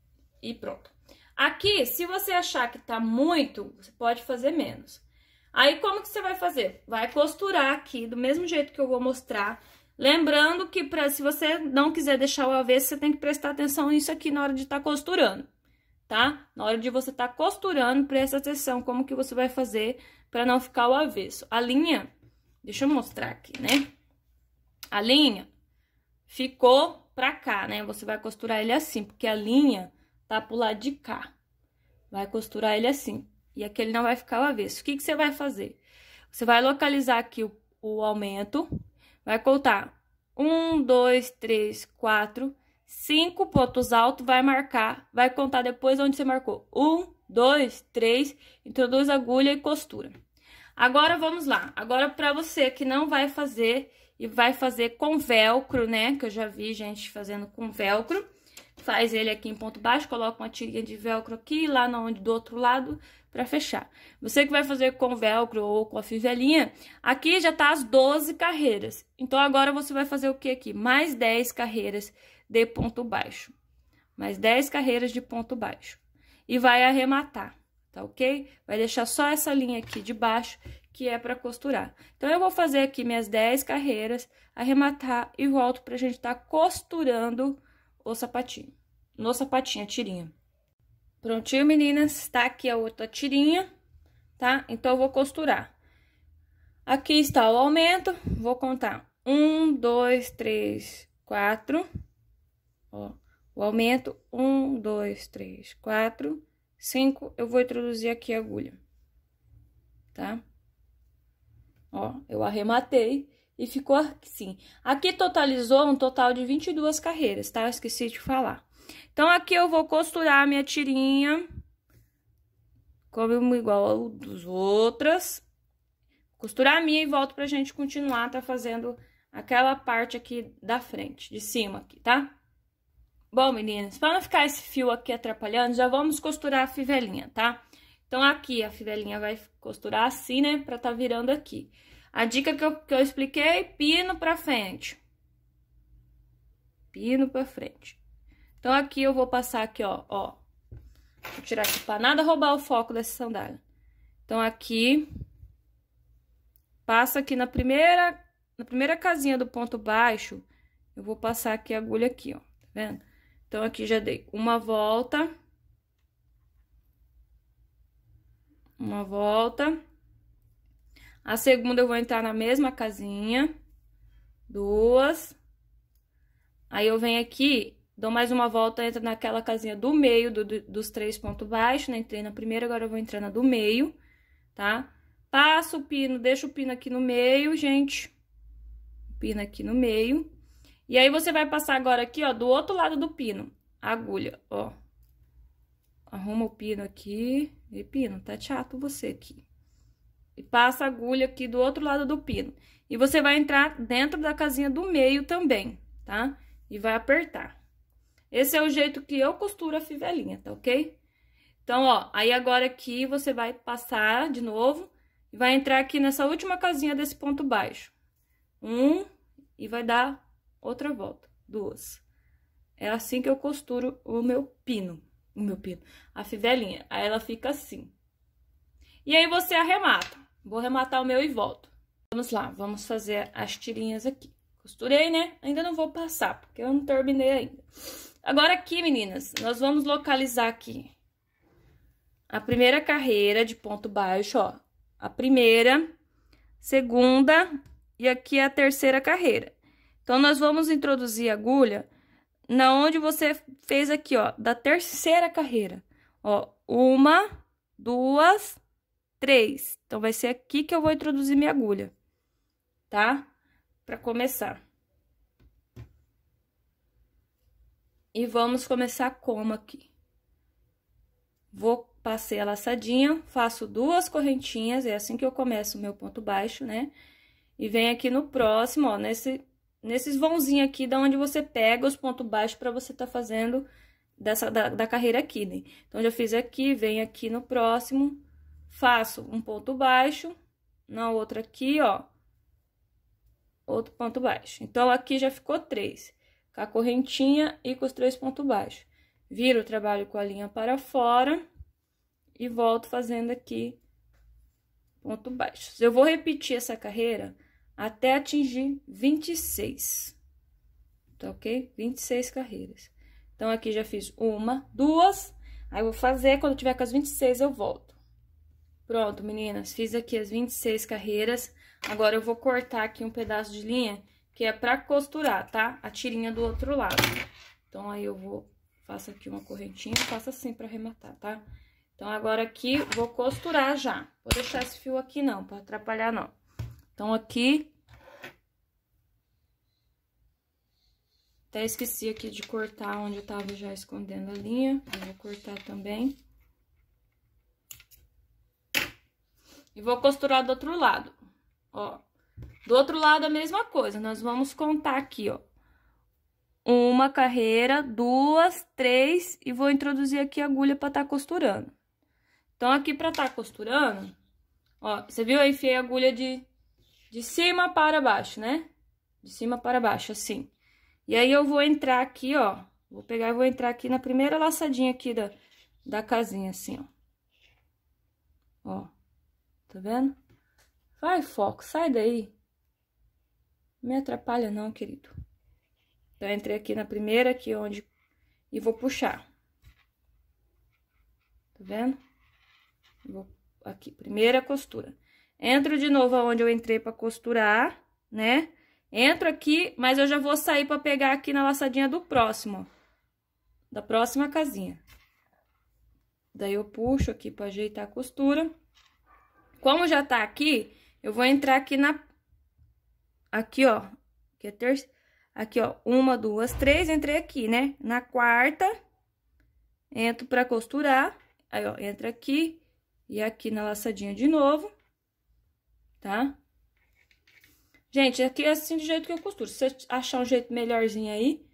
e pronto. Aqui, se você achar que tá muito, você pode fazer menos. Aí, como que você vai fazer? Vai costurar aqui, do mesmo jeito que eu vou mostrar. Lembrando que pra, se você não quiser deixar o avesso, você tem que prestar atenção nisso aqui na hora de estar tá costurando, tá? Na hora de você estar tá costurando, presta atenção como que você vai fazer para não ficar o avesso. A linha, deixa eu mostrar aqui, né? A linha ficou pra cá, né? Você vai costurar ele assim, porque a linha tá pro lado de cá. Vai costurar ele assim. E aqui ele não vai ficar o avesso. O que, que você vai fazer? Você vai localizar aqui o, o aumento, vai contar um, dois, três, quatro, cinco pontos altos, vai marcar, vai contar depois onde você marcou. Um, dois, três, introduz agulha e costura. Agora, vamos lá. Agora, para você que não vai fazer e vai fazer com velcro, né? Que eu já vi gente fazendo com velcro faz ele aqui em ponto baixo, coloca uma tirinha de velcro aqui, lá na onde do outro lado, para fechar. Você que vai fazer com velcro ou com a fivelinha, aqui já tá as 12 carreiras. Então, agora você vai fazer o que aqui? Mais 10 carreiras de ponto baixo. Mais 10 carreiras de ponto baixo. E vai arrematar, tá ok? Vai deixar só essa linha aqui de baixo, que é para costurar. Então, eu vou fazer aqui minhas 10 carreiras, arrematar e volto pra gente tá costurando o sapatinho. No sapatinho, a tirinha. Prontinho, meninas. Tá aqui a outra tirinha, tá? Então, eu vou costurar. Aqui está o aumento. Vou contar. Um, dois, três, quatro. Ó, o aumento. Um, dois, três, quatro, cinco. Eu vou introduzir aqui a agulha, tá? Ó, eu arrematei e ficou assim. Aqui totalizou um total de 22 carreiras, tá? Eu esqueci de falar. Então, aqui eu vou costurar a minha tirinha. Como igual dos outras. Costurar a minha e volto pra gente continuar, tá fazendo aquela parte aqui da frente, de cima aqui, tá? Bom, meninas, para não ficar esse fio aqui atrapalhando, já vamos costurar a fivelinha, tá? Então, aqui a fivelinha vai costurar assim, né? Pra tá virando aqui. A dica que eu, que eu expliquei, pino para frente. Pino para frente. Então, aqui eu vou passar aqui, ó, ó. Vou tirar aqui para nada roubar o foco dessa sandália. Então, aqui, passa aqui na primeira, na primeira casinha do ponto baixo, eu vou passar aqui a agulha aqui, ó, tá vendo? Então, aqui já dei uma volta. Uma volta. A segunda, eu vou entrar na mesma casinha. Duas. Aí, eu venho aqui, dou mais uma volta, entro naquela casinha do meio do, do, dos três pontos baixos, né? Entrei na primeira, agora eu vou entrar na do meio, tá? Passo o pino, deixo o pino aqui no meio, gente. Pino aqui no meio. E aí, você vai passar agora aqui, ó, do outro lado do pino. Agulha, ó. Arruma o pino aqui. E pino, tá chato você aqui e passa a agulha aqui do outro lado do pino. E você vai entrar dentro da casinha do meio também, tá? E vai apertar. Esse é o jeito que eu costuro a fivelinha, tá ok? Então, ó, aí agora aqui você vai passar de novo e vai entrar aqui nessa última casinha desse ponto baixo. Um, e vai dar outra volta, duas. É assim que eu costuro o meu pino, o meu pino, a fivelinha. Aí ela fica assim. E aí você arremata. Vou rematar o meu e volto. Vamos lá, vamos fazer as tirinhas aqui. Costurei, né? Ainda não vou passar, porque eu não terminei ainda. Agora aqui, meninas, nós vamos localizar aqui a primeira carreira de ponto baixo, ó. A primeira, segunda e aqui a terceira carreira. Então, nós vamos introduzir a agulha na onde você fez aqui, ó, da terceira carreira. Ó, uma, duas, três. Então, vai ser aqui que eu vou introduzir minha agulha, tá? Pra começar. E vamos começar como aqui? Vou, passei a laçadinha, faço duas correntinhas, é assim que eu começo o meu ponto baixo, né? E vem aqui no próximo, ó, nesse, nesses vãozinhos aqui, da onde você pega os pontos baixos pra você tá fazendo dessa, da, da carreira aqui, né? Então, já fiz aqui, vem aqui no próximo, faço um ponto baixo, na outra aqui, ó, outro ponto baixo. Então, aqui já ficou três, com a correntinha e com os três pontos baixos. Viro o trabalho com a linha para fora e volto fazendo aqui ponto baixo. Eu vou repetir essa carreira até atingir 26, tá ok? 26 carreiras. Então, aqui já fiz uma, duas, aí eu vou fazer, quando tiver com as 26 eu volto. Pronto, meninas, fiz aqui as 26 carreiras. Agora eu vou cortar aqui um pedaço de linha, que é pra costurar, tá? A tirinha do outro lado. Então, aí eu vou, faço aqui uma correntinha, faço assim pra arrematar, tá? Então, agora aqui, vou costurar já. Vou deixar esse fio aqui não, pra atrapalhar não. Então, aqui... Até esqueci aqui de cortar onde eu tava já escondendo a linha. Eu vou cortar também. E vou costurar do outro lado, ó. Do outro lado a mesma coisa, nós vamos contar aqui, ó. Uma carreira, duas, três, e vou introduzir aqui a agulha para tá costurando. Então, aqui para tá costurando, ó, você viu? Eu enfiei a agulha de, de cima para baixo, né? De cima para baixo, assim. E aí, eu vou entrar aqui, ó, vou pegar e vou entrar aqui na primeira laçadinha aqui da, da casinha, assim, ó. Ó tá vendo? Vai, foco, sai daí. Me atrapalha não, querido. Então, entrei aqui na primeira, aqui onde... E vou puxar. Tá vendo? Vou aqui, primeira costura. Entro de novo aonde eu entrei pra costurar, né? Entro aqui, mas eu já vou sair pra pegar aqui na laçadinha do próximo, ó. Da próxima casinha. Daí, eu puxo aqui pra ajeitar a costura. Como já tá aqui, eu vou entrar aqui na... Aqui, ó. Que é terça... Aqui, ó. Uma, duas, três. Entrei aqui, né? Na quarta. Entro pra costurar. Aí, ó. Entra aqui. E aqui na laçadinha de novo. Tá? Gente, aqui é assim do jeito que eu costuro. Se você achar um jeito melhorzinho aí.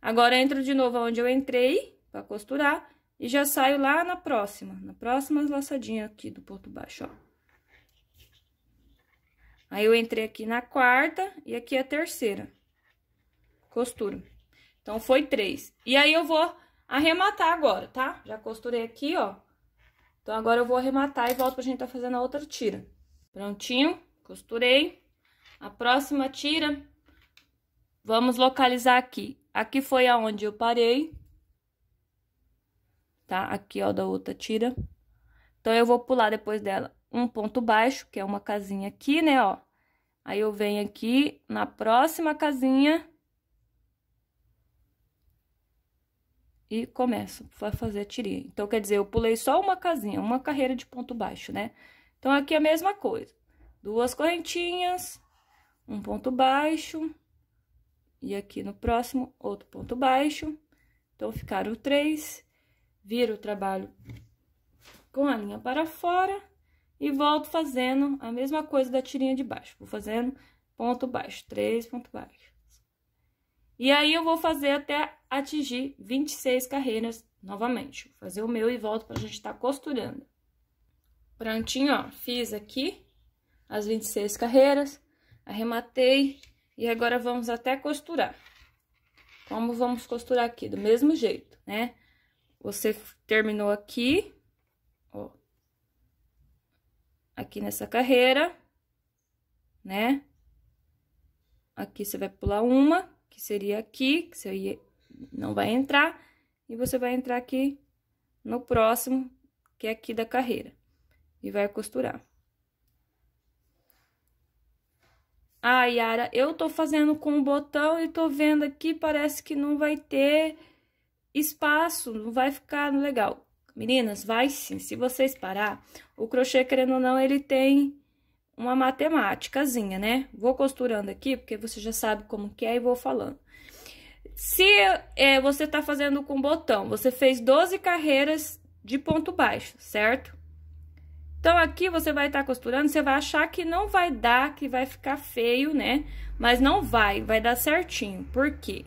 Agora, entro de novo onde eu entrei pra costurar. E já saio lá na próxima. Na próxima laçadinha aqui do ponto baixo, ó. Aí, eu entrei aqui na quarta e aqui a terceira costura. Então, foi três. E aí, eu vou arrematar agora, tá? Já costurei aqui, ó. Então, agora eu vou arrematar e volto pra gente tá fazendo a outra tira. Prontinho, costurei. A próxima tira, vamos localizar aqui. Aqui foi aonde eu parei. Tá? Aqui, ó, da outra tira. Então, eu vou pular depois dela um ponto baixo, que é uma casinha aqui, né, ó. Aí eu venho aqui na próxima casinha e começo a fazer a tirinha. Então, quer dizer, eu pulei só uma casinha, uma carreira de ponto baixo, né? Então, aqui é a mesma coisa. Duas correntinhas, um ponto baixo, e aqui no próximo, outro ponto baixo. Então, ficaram três. Viro o trabalho com a linha para fora e volto fazendo a mesma coisa da tirinha de baixo. Vou fazendo ponto baixo, três ponto baixo. E aí, eu vou fazer até atingir 26 carreiras novamente. Vou fazer o meu e volto pra gente estar tá costurando. Prontinho, ó. Fiz aqui as 26 carreiras, arrematei e agora vamos até costurar. Como vamos costurar aqui? Do mesmo jeito, né? Você terminou aqui, ó, aqui nessa carreira, né? Aqui você vai pular uma, que seria aqui, que você ia, não vai entrar, e você vai entrar aqui no próximo, que é aqui da carreira, e vai costurar. Ah, Yara, eu tô fazendo com o botão e tô vendo aqui, parece que não vai ter espaço, não vai ficar legal. Meninas, vai sim. Se vocês parar, o crochê, querendo ou não, ele tem uma matemáticazinha, né? Vou costurando aqui, porque você já sabe como que é e vou falando. Se é, você tá fazendo com botão, você fez 12 carreiras de ponto baixo, certo? Então, aqui você vai estar tá costurando, você vai achar que não vai dar, que vai ficar feio, né? Mas não vai, vai dar certinho. Por quê?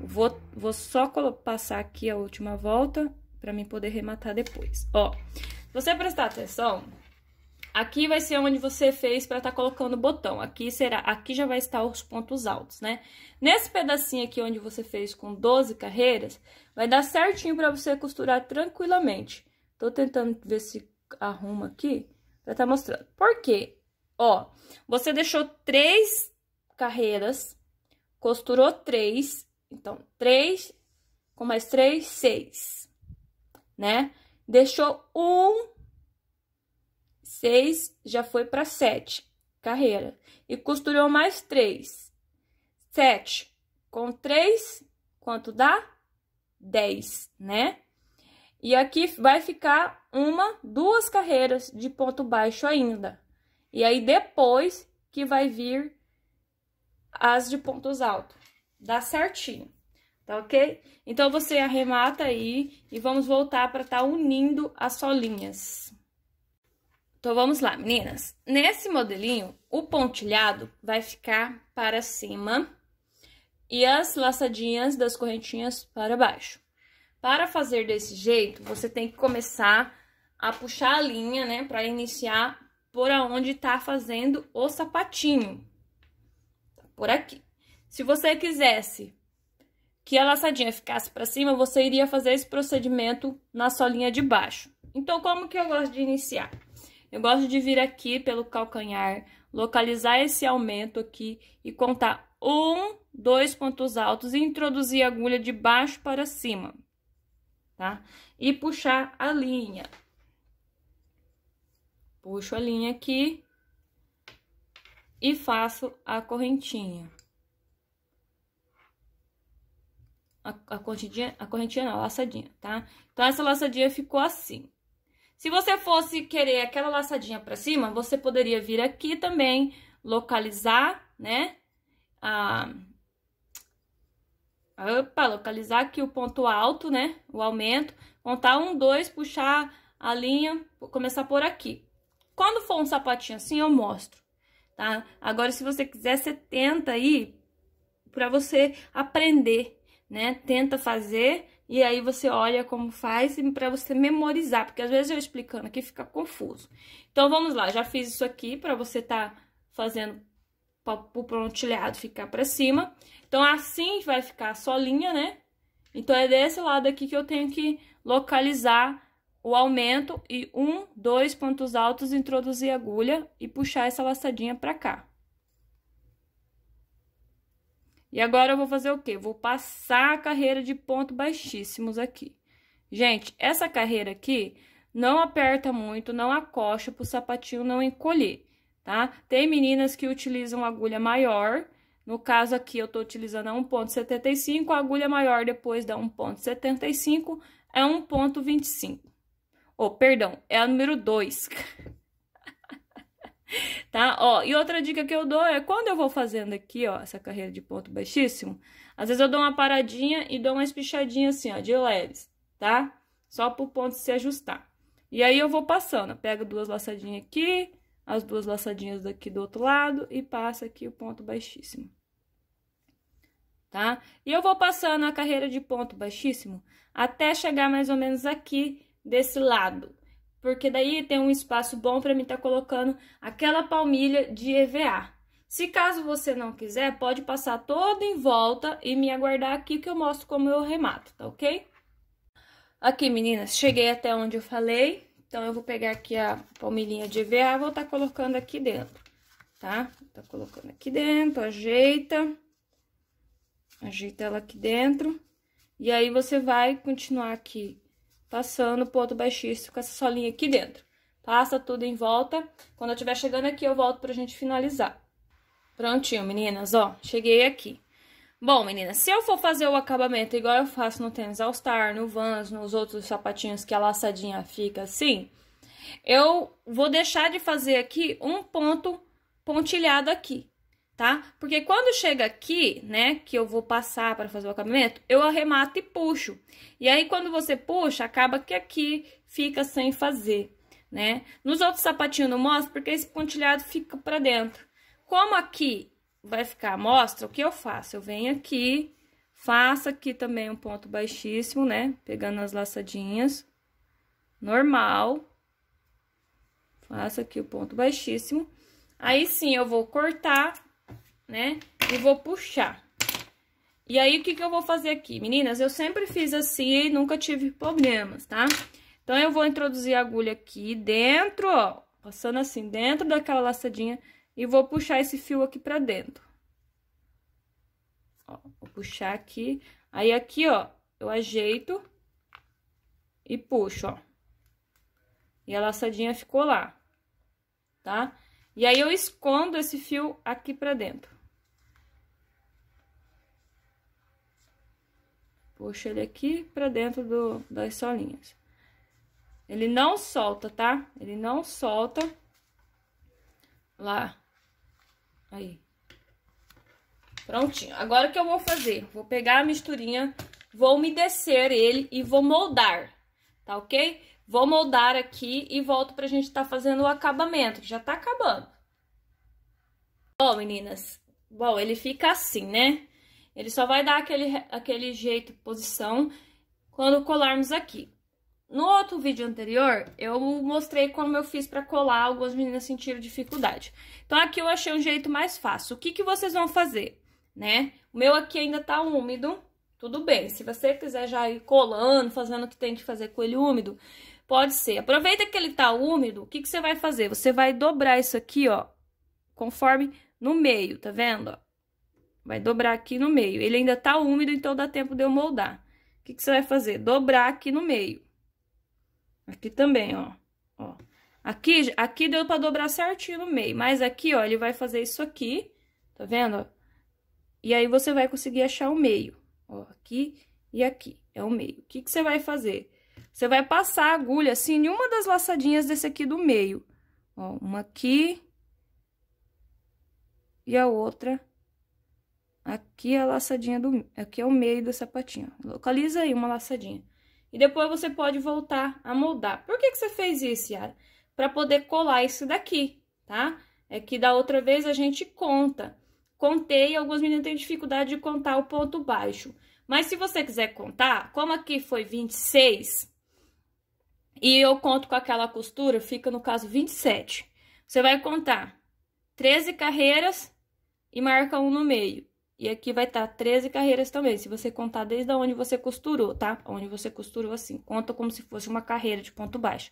Vou, vou só passar aqui a última volta para mim poder rematar depois. Ó, você prestar atenção, aqui vai ser onde você fez para estar tá colocando o botão. Aqui será, aqui já vai estar os pontos altos, né? Nesse pedacinho aqui onde você fez com 12 carreiras, vai dar certinho para você costurar tranquilamente. Tô tentando ver se arruma aqui vai estar tá mostrando. Por quê? Ó, você deixou três carreiras, costurou três, então três com mais três, seis né? Deixou um, seis, já foi para sete, carreira. E costurou mais três, sete. Com três, quanto dá? Dez, né? E aqui vai ficar uma, duas carreiras de ponto baixo ainda. E aí, depois que vai vir as de pontos altos. Dá certinho tá ok? Então, você arremata aí e vamos voltar para tá unindo as solinhas. Então, vamos lá, meninas. Nesse modelinho, o pontilhado vai ficar para cima e as laçadinhas das correntinhas para baixo. Para fazer desse jeito, você tem que começar a puxar a linha, né, para iniciar por aonde tá fazendo o sapatinho. Por aqui. Se você quisesse que a laçadinha ficasse para cima, você iria fazer esse procedimento na solinha de baixo. Então, como que eu gosto de iniciar? Eu gosto de vir aqui pelo calcanhar, localizar esse aumento aqui e contar um, dois pontos altos e introduzir a agulha de baixo para cima, tá? E puxar a linha. Puxo a linha aqui e faço a correntinha. a, a, correntinha, a correntinha não, a laçadinha, tá? Então, essa laçadinha ficou assim. Se você fosse querer aquela laçadinha pra cima, você poderia vir aqui também, localizar, né? A... Opa, localizar aqui o ponto alto, né? O aumento, contar um, dois, puxar a linha, começar por aqui. Quando for um sapatinho assim, eu mostro, tá? Agora, se você quiser, você tenta aí pra você aprender, né? Tenta fazer e aí você olha como faz para você memorizar, porque às vezes eu explicando aqui fica confuso. Então vamos lá, já fiz isso aqui para você estar tá fazendo o prontilhado ficar para cima. Então assim vai ficar a solinha, né? Então é desse lado aqui que eu tenho que localizar o aumento e um, dois pontos altos, introduzir agulha e puxar essa laçadinha para cá. E agora eu vou fazer o quê? Vou passar a carreira de ponto baixíssimos aqui. Gente, essa carreira aqui não aperta muito, não acosta para o sapatinho não encolher, tá? Tem meninas que utilizam agulha maior, no caso aqui eu estou utilizando a 1.75, a agulha maior depois da 1.75 é 1.25. oh, perdão, é a número 2. tá? Ó, e outra dica que eu dou é quando eu vou fazendo aqui, ó, essa carreira de ponto baixíssimo, às vezes eu dou uma paradinha e dou uma espichadinha assim, ó, de leves, tá? Só pro ponto se ajustar. E aí eu vou passando, pega duas laçadinhas aqui, as duas laçadinhas daqui do outro lado e passa aqui o ponto baixíssimo. Tá? E eu vou passando a carreira de ponto baixíssimo até chegar mais ou menos aqui desse lado, porque daí tem um espaço bom para mim estar tá colocando aquela palmilha de EVA. Se caso você não quiser, pode passar todo em volta e me aguardar aqui que eu mostro como eu remato, tá ok? Aqui, meninas, cheguei até onde eu falei, então eu vou pegar aqui a palmilhinha de EVA, vou estar tá colocando aqui dentro, tá? Tá colocando aqui dentro, ajeita, ajeita ela aqui dentro, e aí você vai continuar aqui passando o ponto baixíssimo com essa solinha aqui dentro. Passa tudo em volta. Quando eu estiver chegando aqui, eu volto pra gente finalizar. Prontinho, meninas, ó, cheguei aqui. Bom, meninas, se eu for fazer o acabamento igual eu faço no tênis All Star, no Vans, nos outros sapatinhos que a laçadinha fica assim, eu vou deixar de fazer aqui um ponto pontilhado aqui tá? Porque quando chega aqui, né, que eu vou passar para fazer o acabamento, eu arremato e puxo. E aí, quando você puxa, acaba que aqui fica sem fazer, né? Nos outros sapatinhos não mostra, porque esse pontilhado fica para dentro. Como aqui vai ficar mostra, o que eu faço? Eu venho aqui, faço aqui também um ponto baixíssimo, né? Pegando as laçadinhas, normal. Faço aqui o ponto baixíssimo. Aí sim, eu vou cortar né? E vou puxar. E aí, o que, que eu vou fazer aqui? Meninas, eu sempre fiz assim e nunca tive problemas, tá? Então, eu vou introduzir a agulha aqui dentro, ó, passando assim, dentro daquela laçadinha, e vou puxar esse fio aqui pra dentro. Ó, vou puxar aqui, aí aqui, ó, eu ajeito e puxo, ó. E a laçadinha ficou lá, tá? E aí, eu escondo esse fio aqui pra dentro. Puxo ele aqui pra dentro do, das solinhas. Ele não solta, tá? Ele não solta. Lá. Aí. Prontinho. Agora o que eu vou fazer? Vou pegar a misturinha, vou umedecer ele e vou moldar, tá ok? Vou moldar aqui e volto pra gente tá fazendo o acabamento, que já tá acabando. Bom, meninas, bom, ele fica assim, né? Ele só vai dar aquele, aquele jeito, posição, quando colarmos aqui. No outro vídeo anterior, eu mostrei como eu fiz para colar, algumas meninas sentiram dificuldade. Então, aqui eu achei um jeito mais fácil. O que, que vocês vão fazer, né? O meu aqui ainda tá úmido, tudo bem. Se você quiser já ir colando, fazendo o que tem que fazer com ele úmido, pode ser. Aproveita que ele tá úmido, o que, que você vai fazer? Você vai dobrar isso aqui, ó, conforme no meio, tá vendo, Vai dobrar aqui no meio. Ele ainda tá úmido, então dá tempo de eu moldar. O que, que você vai fazer? Dobrar aqui no meio. Aqui também, ó. Ó. Aqui, aqui deu pra dobrar certinho no meio, mas aqui, ó, ele vai fazer isso aqui, tá vendo? E aí, você vai conseguir achar o meio, ó, aqui e aqui, é o meio. O que que você vai fazer? Você vai passar a agulha, assim, em uma das laçadinhas desse aqui do meio. Ó, uma aqui e a outra Aqui é a laçadinha do... Aqui é o meio do sapatinho. Localiza aí uma laçadinha. E depois você pode voltar a moldar. Por que que você fez isso, Yara? Pra poder colar isso daqui, tá? É que da outra vez a gente conta. Contei, algumas meninas têm dificuldade de contar o ponto baixo. Mas se você quiser contar, como aqui foi 26, e eu conto com aquela costura, fica no caso 27. Você vai contar 13 carreiras e marca um no meio. E aqui vai estar tá 13 carreiras também, se você contar desde onde você costurou, tá? Onde você costurou assim, conta como se fosse uma carreira de ponto baixo.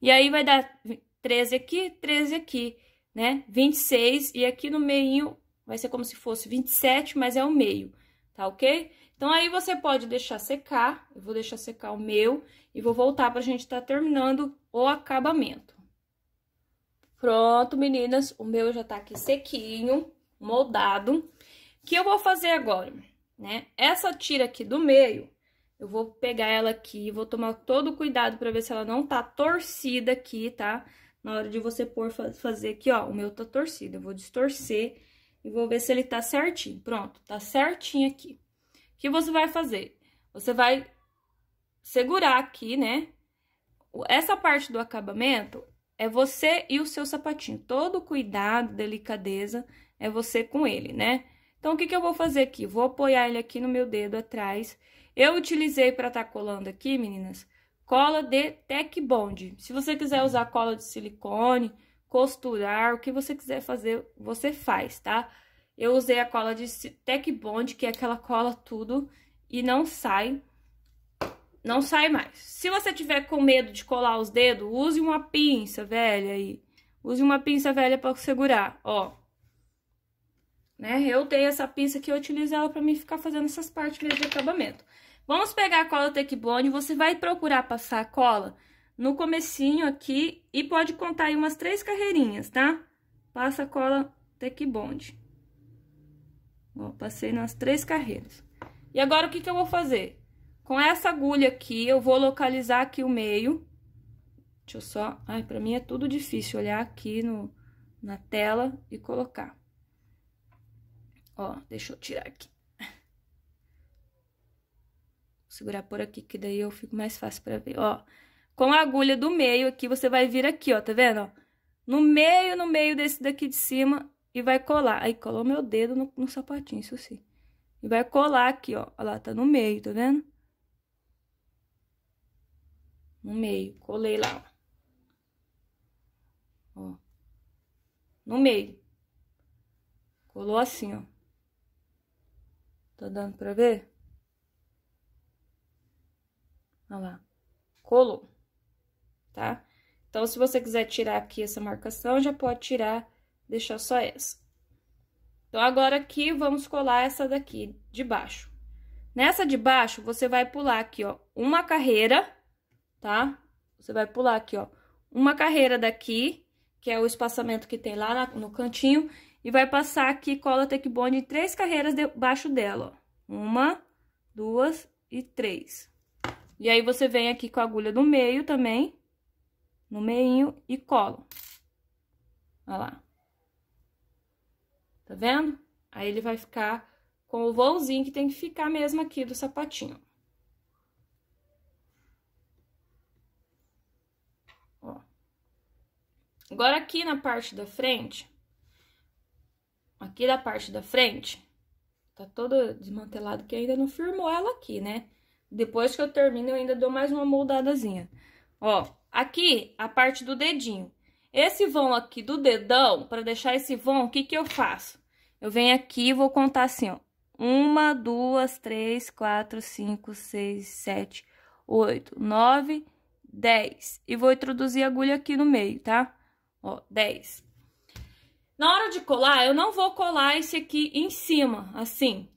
E aí vai dar 13 aqui, 13 aqui, né? 26 e aqui no meio vai ser como se fosse 27, mas é o meio, tá ok? Então, aí você pode deixar secar, eu vou deixar secar o meu e vou voltar pra gente estar tá terminando o acabamento. Pronto, meninas, o meu já tá aqui sequinho, moldado que eu vou fazer agora? Né? Essa tira aqui do meio, eu vou pegar ela aqui, vou tomar todo cuidado para ver se ela não tá torcida aqui, tá? Na hora de você pôr, fazer aqui, ó, o meu tá torcido, eu vou distorcer e vou ver se ele tá certinho. Pronto, tá certinho aqui. O que você vai fazer? Você vai segurar aqui, né? Essa parte do acabamento é você e o seu sapatinho. Todo cuidado, delicadeza é você com ele, né? Então, o que, que eu vou fazer aqui? Vou apoiar ele aqui no meu dedo atrás. Eu utilizei para estar tá colando aqui, meninas, cola de Tech Bond. Se você quiser usar cola de silicone, costurar, o que você quiser fazer, você faz, tá? Eu usei a cola de Tech Bond, que é aquela cola tudo e não sai, não sai mais. Se você tiver com medo de colar os dedos, use uma pinça velha aí. Use uma pinça velha para segurar, ó né? Eu dei essa pinça aqui, eu utilizo ela pra mim ficar fazendo essas partes de acabamento. Vamos pegar a cola Tech Blonde, você vai procurar passar a cola no comecinho aqui e pode contar aí umas três carreirinhas, tá? Passa a cola Tech Blonde. Ó, passei nas três carreiras. E agora, o que que eu vou fazer? Com essa agulha aqui, eu vou localizar aqui o meio. Deixa eu só... Ai, pra mim é tudo difícil olhar aqui no, na tela e colocar. Ó, deixa eu tirar aqui. Vou segurar por aqui, que daí eu fico mais fácil pra ver, ó. Com a agulha do meio aqui, você vai vir aqui, ó, tá vendo, ó? No meio, no meio desse daqui de cima e vai colar. Aí, colou meu dedo no, no sapatinho, isso sim. E vai colar aqui, ó. Olha lá, tá no meio, tá vendo? No meio, colei lá, ó. ó. No meio. Colou assim, ó. Tá dando pra ver? Olha lá. Colou, tá? Então, se você quiser tirar aqui essa marcação, já pode tirar, deixar só essa. Então, agora aqui, vamos colar essa daqui de baixo. Nessa de baixo, você vai pular aqui, ó, uma carreira, tá? Você vai pular aqui, ó, uma carreira daqui, que é o espaçamento que tem lá na, no cantinho, e vai passar aqui cola tech bond em três carreiras debaixo dela, ó. Uma, duas e três. E aí, você vem aqui com a agulha no meio também, no meinho, e cola. Olha lá. Tá vendo? Aí, ele vai ficar com o vãozinho que tem que ficar mesmo aqui do sapatinho. Ó. Agora, aqui na parte da frente, aqui da parte da frente, tá toda desmantelada que ainda não firmou ela aqui, né? Depois que eu termino, eu ainda dou mais uma moldadazinha. Ó, aqui a parte do dedinho. Esse vão aqui do dedão, para deixar esse vão, o que que eu faço? Eu venho aqui e vou contar assim, ó. Uma, duas, três, quatro, cinco, seis, sete, oito, nove, dez. E vou introduzir a agulha aqui no meio, tá? Ó, dez. Na hora de colar, eu não vou colar esse aqui em cima, assim.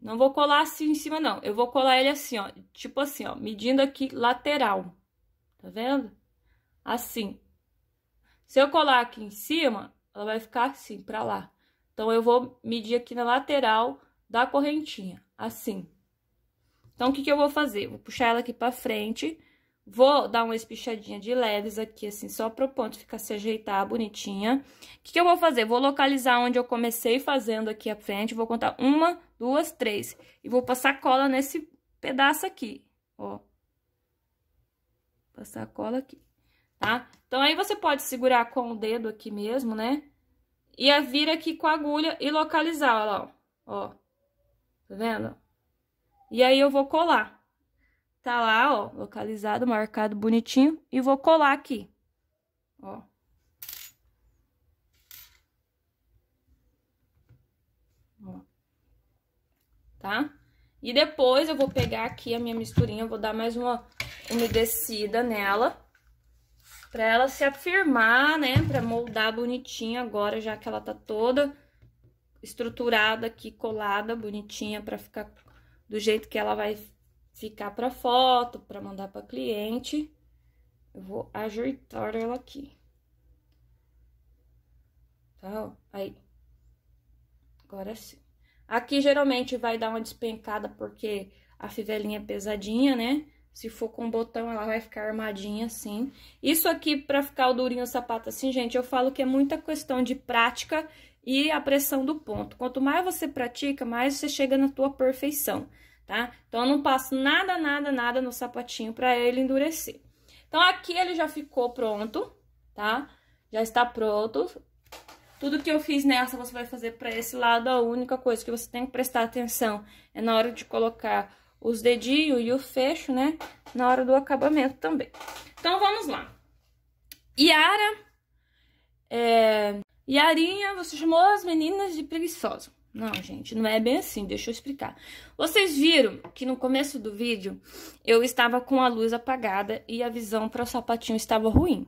Não vou colar assim em cima, não. Eu vou colar ele assim, ó. Tipo assim, ó. Medindo aqui lateral. Tá vendo? Assim. Se eu colar aqui em cima, ela vai ficar assim, pra lá. Então, eu vou medir aqui na lateral da correntinha. Assim. Então, o que que eu vou fazer? Vou puxar ela aqui pra frente Vou dar uma espichadinha de leves aqui, assim, só pro ponto ficar se ajeitar bonitinha. O que, que eu vou fazer? Vou localizar onde eu comecei fazendo aqui a frente, vou contar uma, duas, três. E vou passar cola nesse pedaço aqui, ó. Passar cola aqui, tá? Então, aí você pode segurar com o dedo aqui mesmo, né? E a vir aqui com a agulha e localizar, ó lá, ó. Tá vendo? E aí, eu vou colar. Tá lá, ó, localizado, marcado bonitinho. E vou colar aqui, ó. ó. Tá? E depois eu vou pegar aqui a minha misturinha, vou dar mais uma umedecida nela. Pra ela se afirmar, né? Pra moldar bonitinho agora, já que ela tá toda estruturada aqui, colada, bonitinha, pra ficar do jeito que ela vai ficar para foto, para mandar para cliente. Eu vou ajeitar ela aqui. Tá, aí. Agora sim. Aqui geralmente vai dar uma despencada porque a fivelinha é pesadinha, né? Se for com botão, ela vai ficar armadinha assim. Isso aqui, para ficar o durinho o sapato assim, gente, eu falo que é muita questão de prática e a pressão do ponto. Quanto mais você pratica, mais você chega na tua perfeição tá? Então, eu não passo nada, nada, nada no sapatinho pra ele endurecer. Então, aqui ele já ficou pronto, tá? Já está pronto. Tudo que eu fiz nessa, você vai fazer pra esse lado. A única coisa que você tem que prestar atenção é na hora de colocar os dedinhos e o fecho, né? Na hora do acabamento também. Então, vamos lá. Yara, é... Yarinha, você chamou as meninas de preguiçosa. Não, gente, não é bem assim, deixa eu explicar. Vocês viram que no começo do vídeo eu estava com a luz apagada e a visão para o sapatinho estava ruim.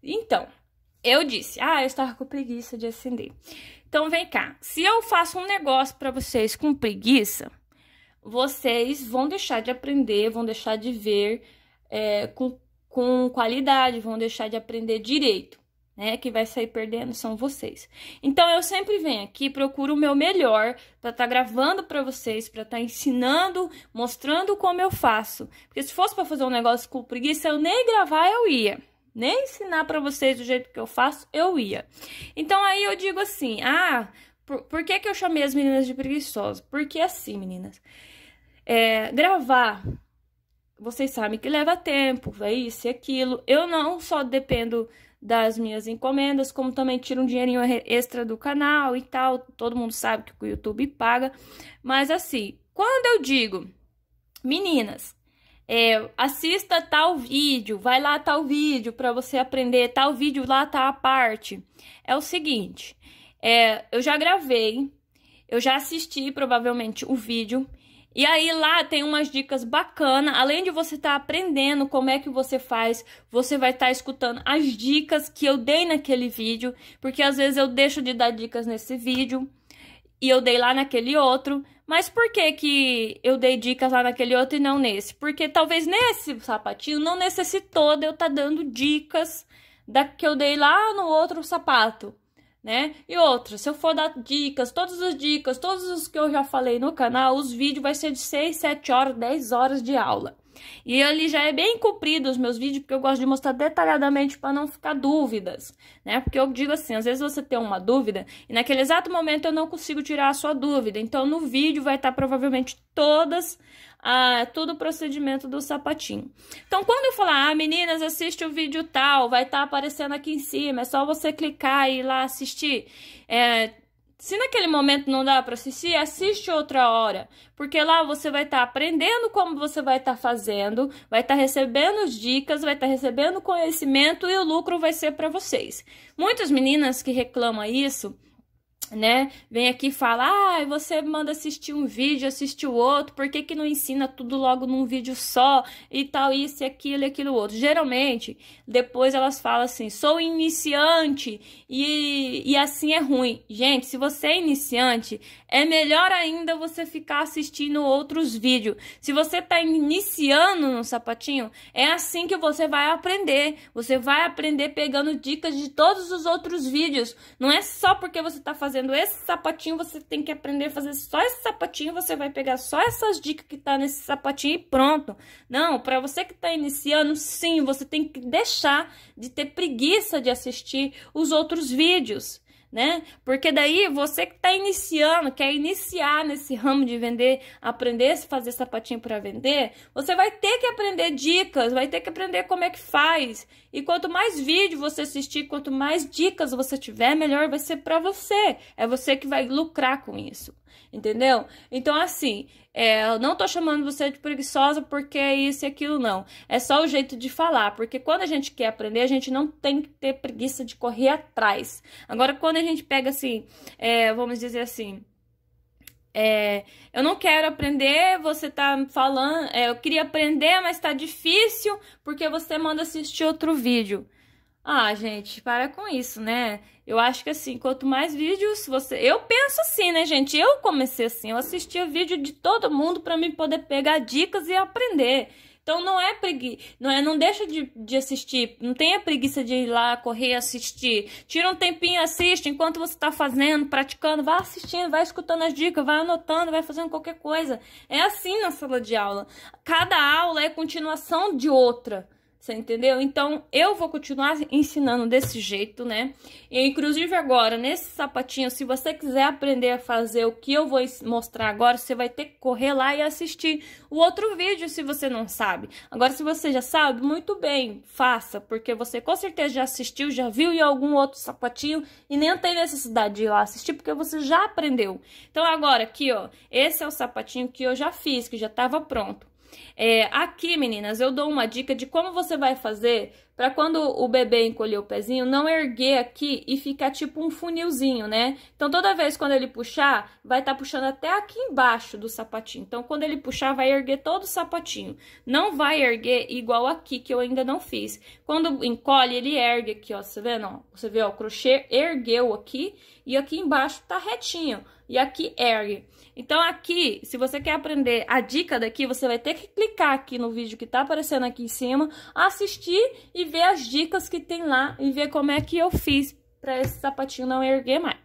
Então, eu disse, ah, eu estava com preguiça de acender. Então, vem cá, se eu faço um negócio para vocês com preguiça, vocês vão deixar de aprender, vão deixar de ver é, com, com qualidade, vão deixar de aprender direito né? Que vai sair perdendo são vocês. Então eu sempre venho aqui, procuro o meu melhor para estar tá gravando para vocês, para estar tá ensinando, mostrando como eu faço. Porque se fosse para fazer um negócio com preguiça, eu nem gravar eu ia. Nem ensinar para vocês do jeito que eu faço, eu ia. Então aí eu digo assim: "Ah, por, por que que eu chamei as meninas de preguiçosas? Porque é assim, meninas, é, gravar vocês sabem que leva tempo, vai é isso e aquilo. Eu não só dependo das minhas encomendas, como também tiro um dinheirinho extra do canal e tal. Todo mundo sabe que o YouTube paga. Mas assim, quando eu digo, meninas, é, assista tal vídeo, vai lá tal vídeo para você aprender, tal vídeo lá tá a parte. É o seguinte, é, eu já gravei, eu já assisti provavelmente o vídeo e aí lá tem umas dicas bacanas, além de você estar tá aprendendo como é que você faz, você vai estar tá escutando as dicas que eu dei naquele vídeo, porque às vezes eu deixo de dar dicas nesse vídeo e eu dei lá naquele outro, mas por que que eu dei dicas lá naquele outro e não nesse? Porque talvez nesse sapatinho não necessitou de eu estar tá dando dicas da que eu dei lá no outro sapato né? E outra, se eu for dar dicas, todas as dicas, todos os que eu já falei no canal, os vídeos vai ser de 6, 7 horas, 10 horas de aula. E ele já é bem comprido os meus vídeos, porque eu gosto de mostrar detalhadamente para não ficar dúvidas, né? Porque eu digo assim, às vezes você tem uma dúvida e naquele exato momento eu não consigo tirar a sua dúvida. Então no vídeo vai estar provavelmente todas ah, todo o procedimento do sapatinho. Então, quando eu falar, ah, meninas, assiste o vídeo tal, vai estar aparecendo aqui em cima, é só você clicar e ir lá assistir. É, se naquele momento não dá para assistir, assiste outra hora, porque lá você vai estar tá aprendendo como você vai estar tá fazendo, vai estar tá recebendo dicas, vai estar tá recebendo conhecimento e o lucro vai ser para vocês. Muitas meninas que reclamam isso, né? Vem aqui falar, ah, você manda assistir um vídeo, assistir o outro, por que, que não ensina tudo logo num vídeo só e tal, isso e aquilo e aquilo outro? Geralmente, depois elas falam assim, sou iniciante e, e assim é ruim. Gente, se você é iniciante, é melhor ainda você ficar assistindo outros vídeos. Se você está iniciando no sapatinho, é assim que você vai aprender. Você vai aprender pegando dicas de todos os outros vídeos. Não é só porque você está fazendo esse sapatinho, você tem que aprender a fazer só esse sapatinho, você vai pegar só essas dicas que tá nesse sapatinho e pronto. Não, para você que está iniciando, sim, você tem que deixar de ter preguiça de assistir os outros vídeos né? Porque daí você que está iniciando, quer iniciar nesse ramo de vender, aprender a fazer sapatinho para vender, você vai ter que aprender dicas, vai ter que aprender como é que faz. E quanto mais vídeo você assistir, quanto mais dicas você tiver, melhor vai ser para você. É você que vai lucrar com isso entendeu? Então, assim, é, eu não tô chamando você de preguiçosa porque é isso e aquilo, não. É só o jeito de falar, porque quando a gente quer aprender, a gente não tem que ter preguiça de correr atrás. Agora, quando a gente pega assim, é, vamos dizer assim. É, eu não quero aprender, você tá falando, é, eu queria aprender, mas tá difícil porque você manda assistir outro vídeo. Ah, gente, para com isso, né? Eu acho que assim, quanto mais vídeos você. Eu penso assim, né, gente? Eu comecei assim, eu assistia vídeo de todo mundo para me poder pegar dicas e aprender. Então não é preguiça, não é, não deixa de, de assistir, não tenha preguiça de ir lá correr assistir. Tira um tempinho, assiste enquanto você está fazendo, praticando, vai assistindo, vai escutando as dicas, vai anotando, vai fazendo qualquer coisa. É assim na sala de aula. Cada aula é continuação de outra. Você entendeu? Então, eu vou continuar ensinando desse jeito, né? E, inclusive, agora, nesse sapatinho, se você quiser aprender a fazer o que eu vou mostrar agora, você vai ter que correr lá e assistir o outro vídeo, se você não sabe. Agora, se você já sabe, muito bem, faça, porque você com certeza já assistiu, já viu em algum outro sapatinho e nem tem necessidade de ir lá assistir, porque você já aprendeu. Então, agora, aqui, ó, esse é o sapatinho que eu já fiz, que já tava pronto. É, aqui, meninas, eu dou uma dica de como você vai fazer para quando o bebê encolher o pezinho, não erguer aqui e ficar tipo um funilzinho, né? Então, toda vez quando ele puxar, vai estar tá puxando até aqui embaixo do sapatinho. Então, quando ele puxar, vai erguer todo o sapatinho. Não vai erguer igual aqui, que eu ainda não fiz. Quando encolhe, ele ergue aqui, ó. Você vendo? Ó, você vê, ó, o crochê ergueu aqui e aqui embaixo tá retinho. E aqui ergue. Então aqui, se você quer aprender a dica daqui, você vai ter que clicar aqui no vídeo que tá aparecendo aqui em cima, assistir e ver as dicas que tem lá e ver como é que eu fiz para esse sapatinho não erguer mais.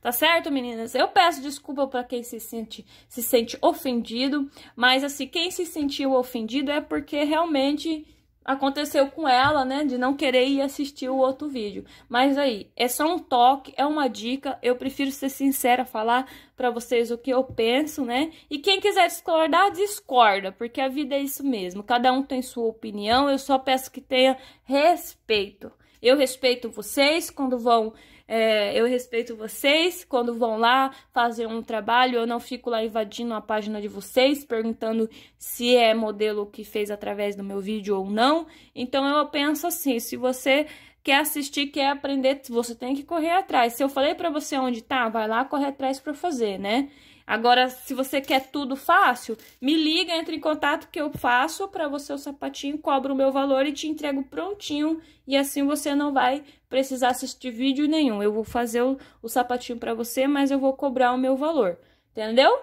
Tá certo, meninas? Eu peço desculpa para quem se sente, se sente ofendido, mas assim, quem se sentiu ofendido é porque realmente aconteceu com ela, né, de não querer ir assistir o outro vídeo. Mas aí, é só um toque, é uma dica, eu prefiro ser sincera, falar para vocês o que eu penso, né? E quem quiser discordar, discorda, porque a vida é isso mesmo. Cada um tem sua opinião, eu só peço que tenha respeito. Eu respeito vocês quando vão é, eu respeito vocês quando vão lá fazer um trabalho, eu não fico lá invadindo a página de vocês, perguntando se é modelo que fez através do meu vídeo ou não. Então eu penso assim, se você quer assistir, quer aprender, você tem que correr atrás. Se eu falei para você onde tá, vai lá correr atrás para fazer, né? Agora, se você quer tudo fácil, me liga, entre em contato que eu faço para você o sapatinho, cobro o meu valor e te entrego prontinho. E assim você não vai precisar assistir vídeo nenhum. Eu vou fazer o, o sapatinho para você, mas eu vou cobrar o meu valor. Entendeu?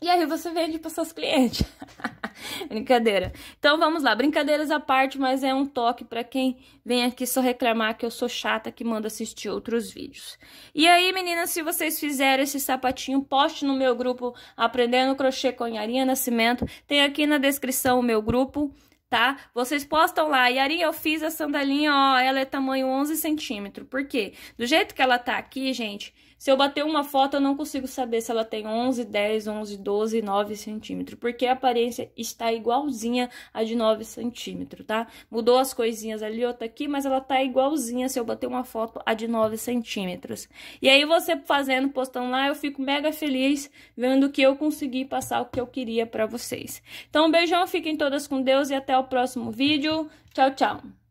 E aí você vende para seus clientes. Brincadeira. Então vamos lá, brincadeiras à parte, mas é um toque para quem vem aqui só reclamar que eu sou chata que manda assistir outros vídeos. E aí, meninas, se vocês fizeram esse sapatinho, poste no meu grupo Aprendendo Crochê com Yarinha Nascimento. Tem aqui na descrição o meu grupo tá? Vocês postam lá, Yarinha, eu fiz a sandalinha, ó, ela é tamanho 11 centímetros. Por quê? Do jeito que ela tá aqui, gente, se eu bater uma foto, eu não consigo saber se ela tem 11, 10, 11, 12, 9 centímetros, porque a aparência está igualzinha a de 9 centímetros, tá? Mudou as coisinhas ali, outra aqui, mas ela tá igualzinha se eu bater uma foto a de 9 centímetros. E aí, você fazendo, postando lá, eu fico mega feliz vendo que eu consegui passar o que eu queria pra vocês. Então, um beijão, fiquem todas com Deus e até o próximo vídeo. Tchau, tchau!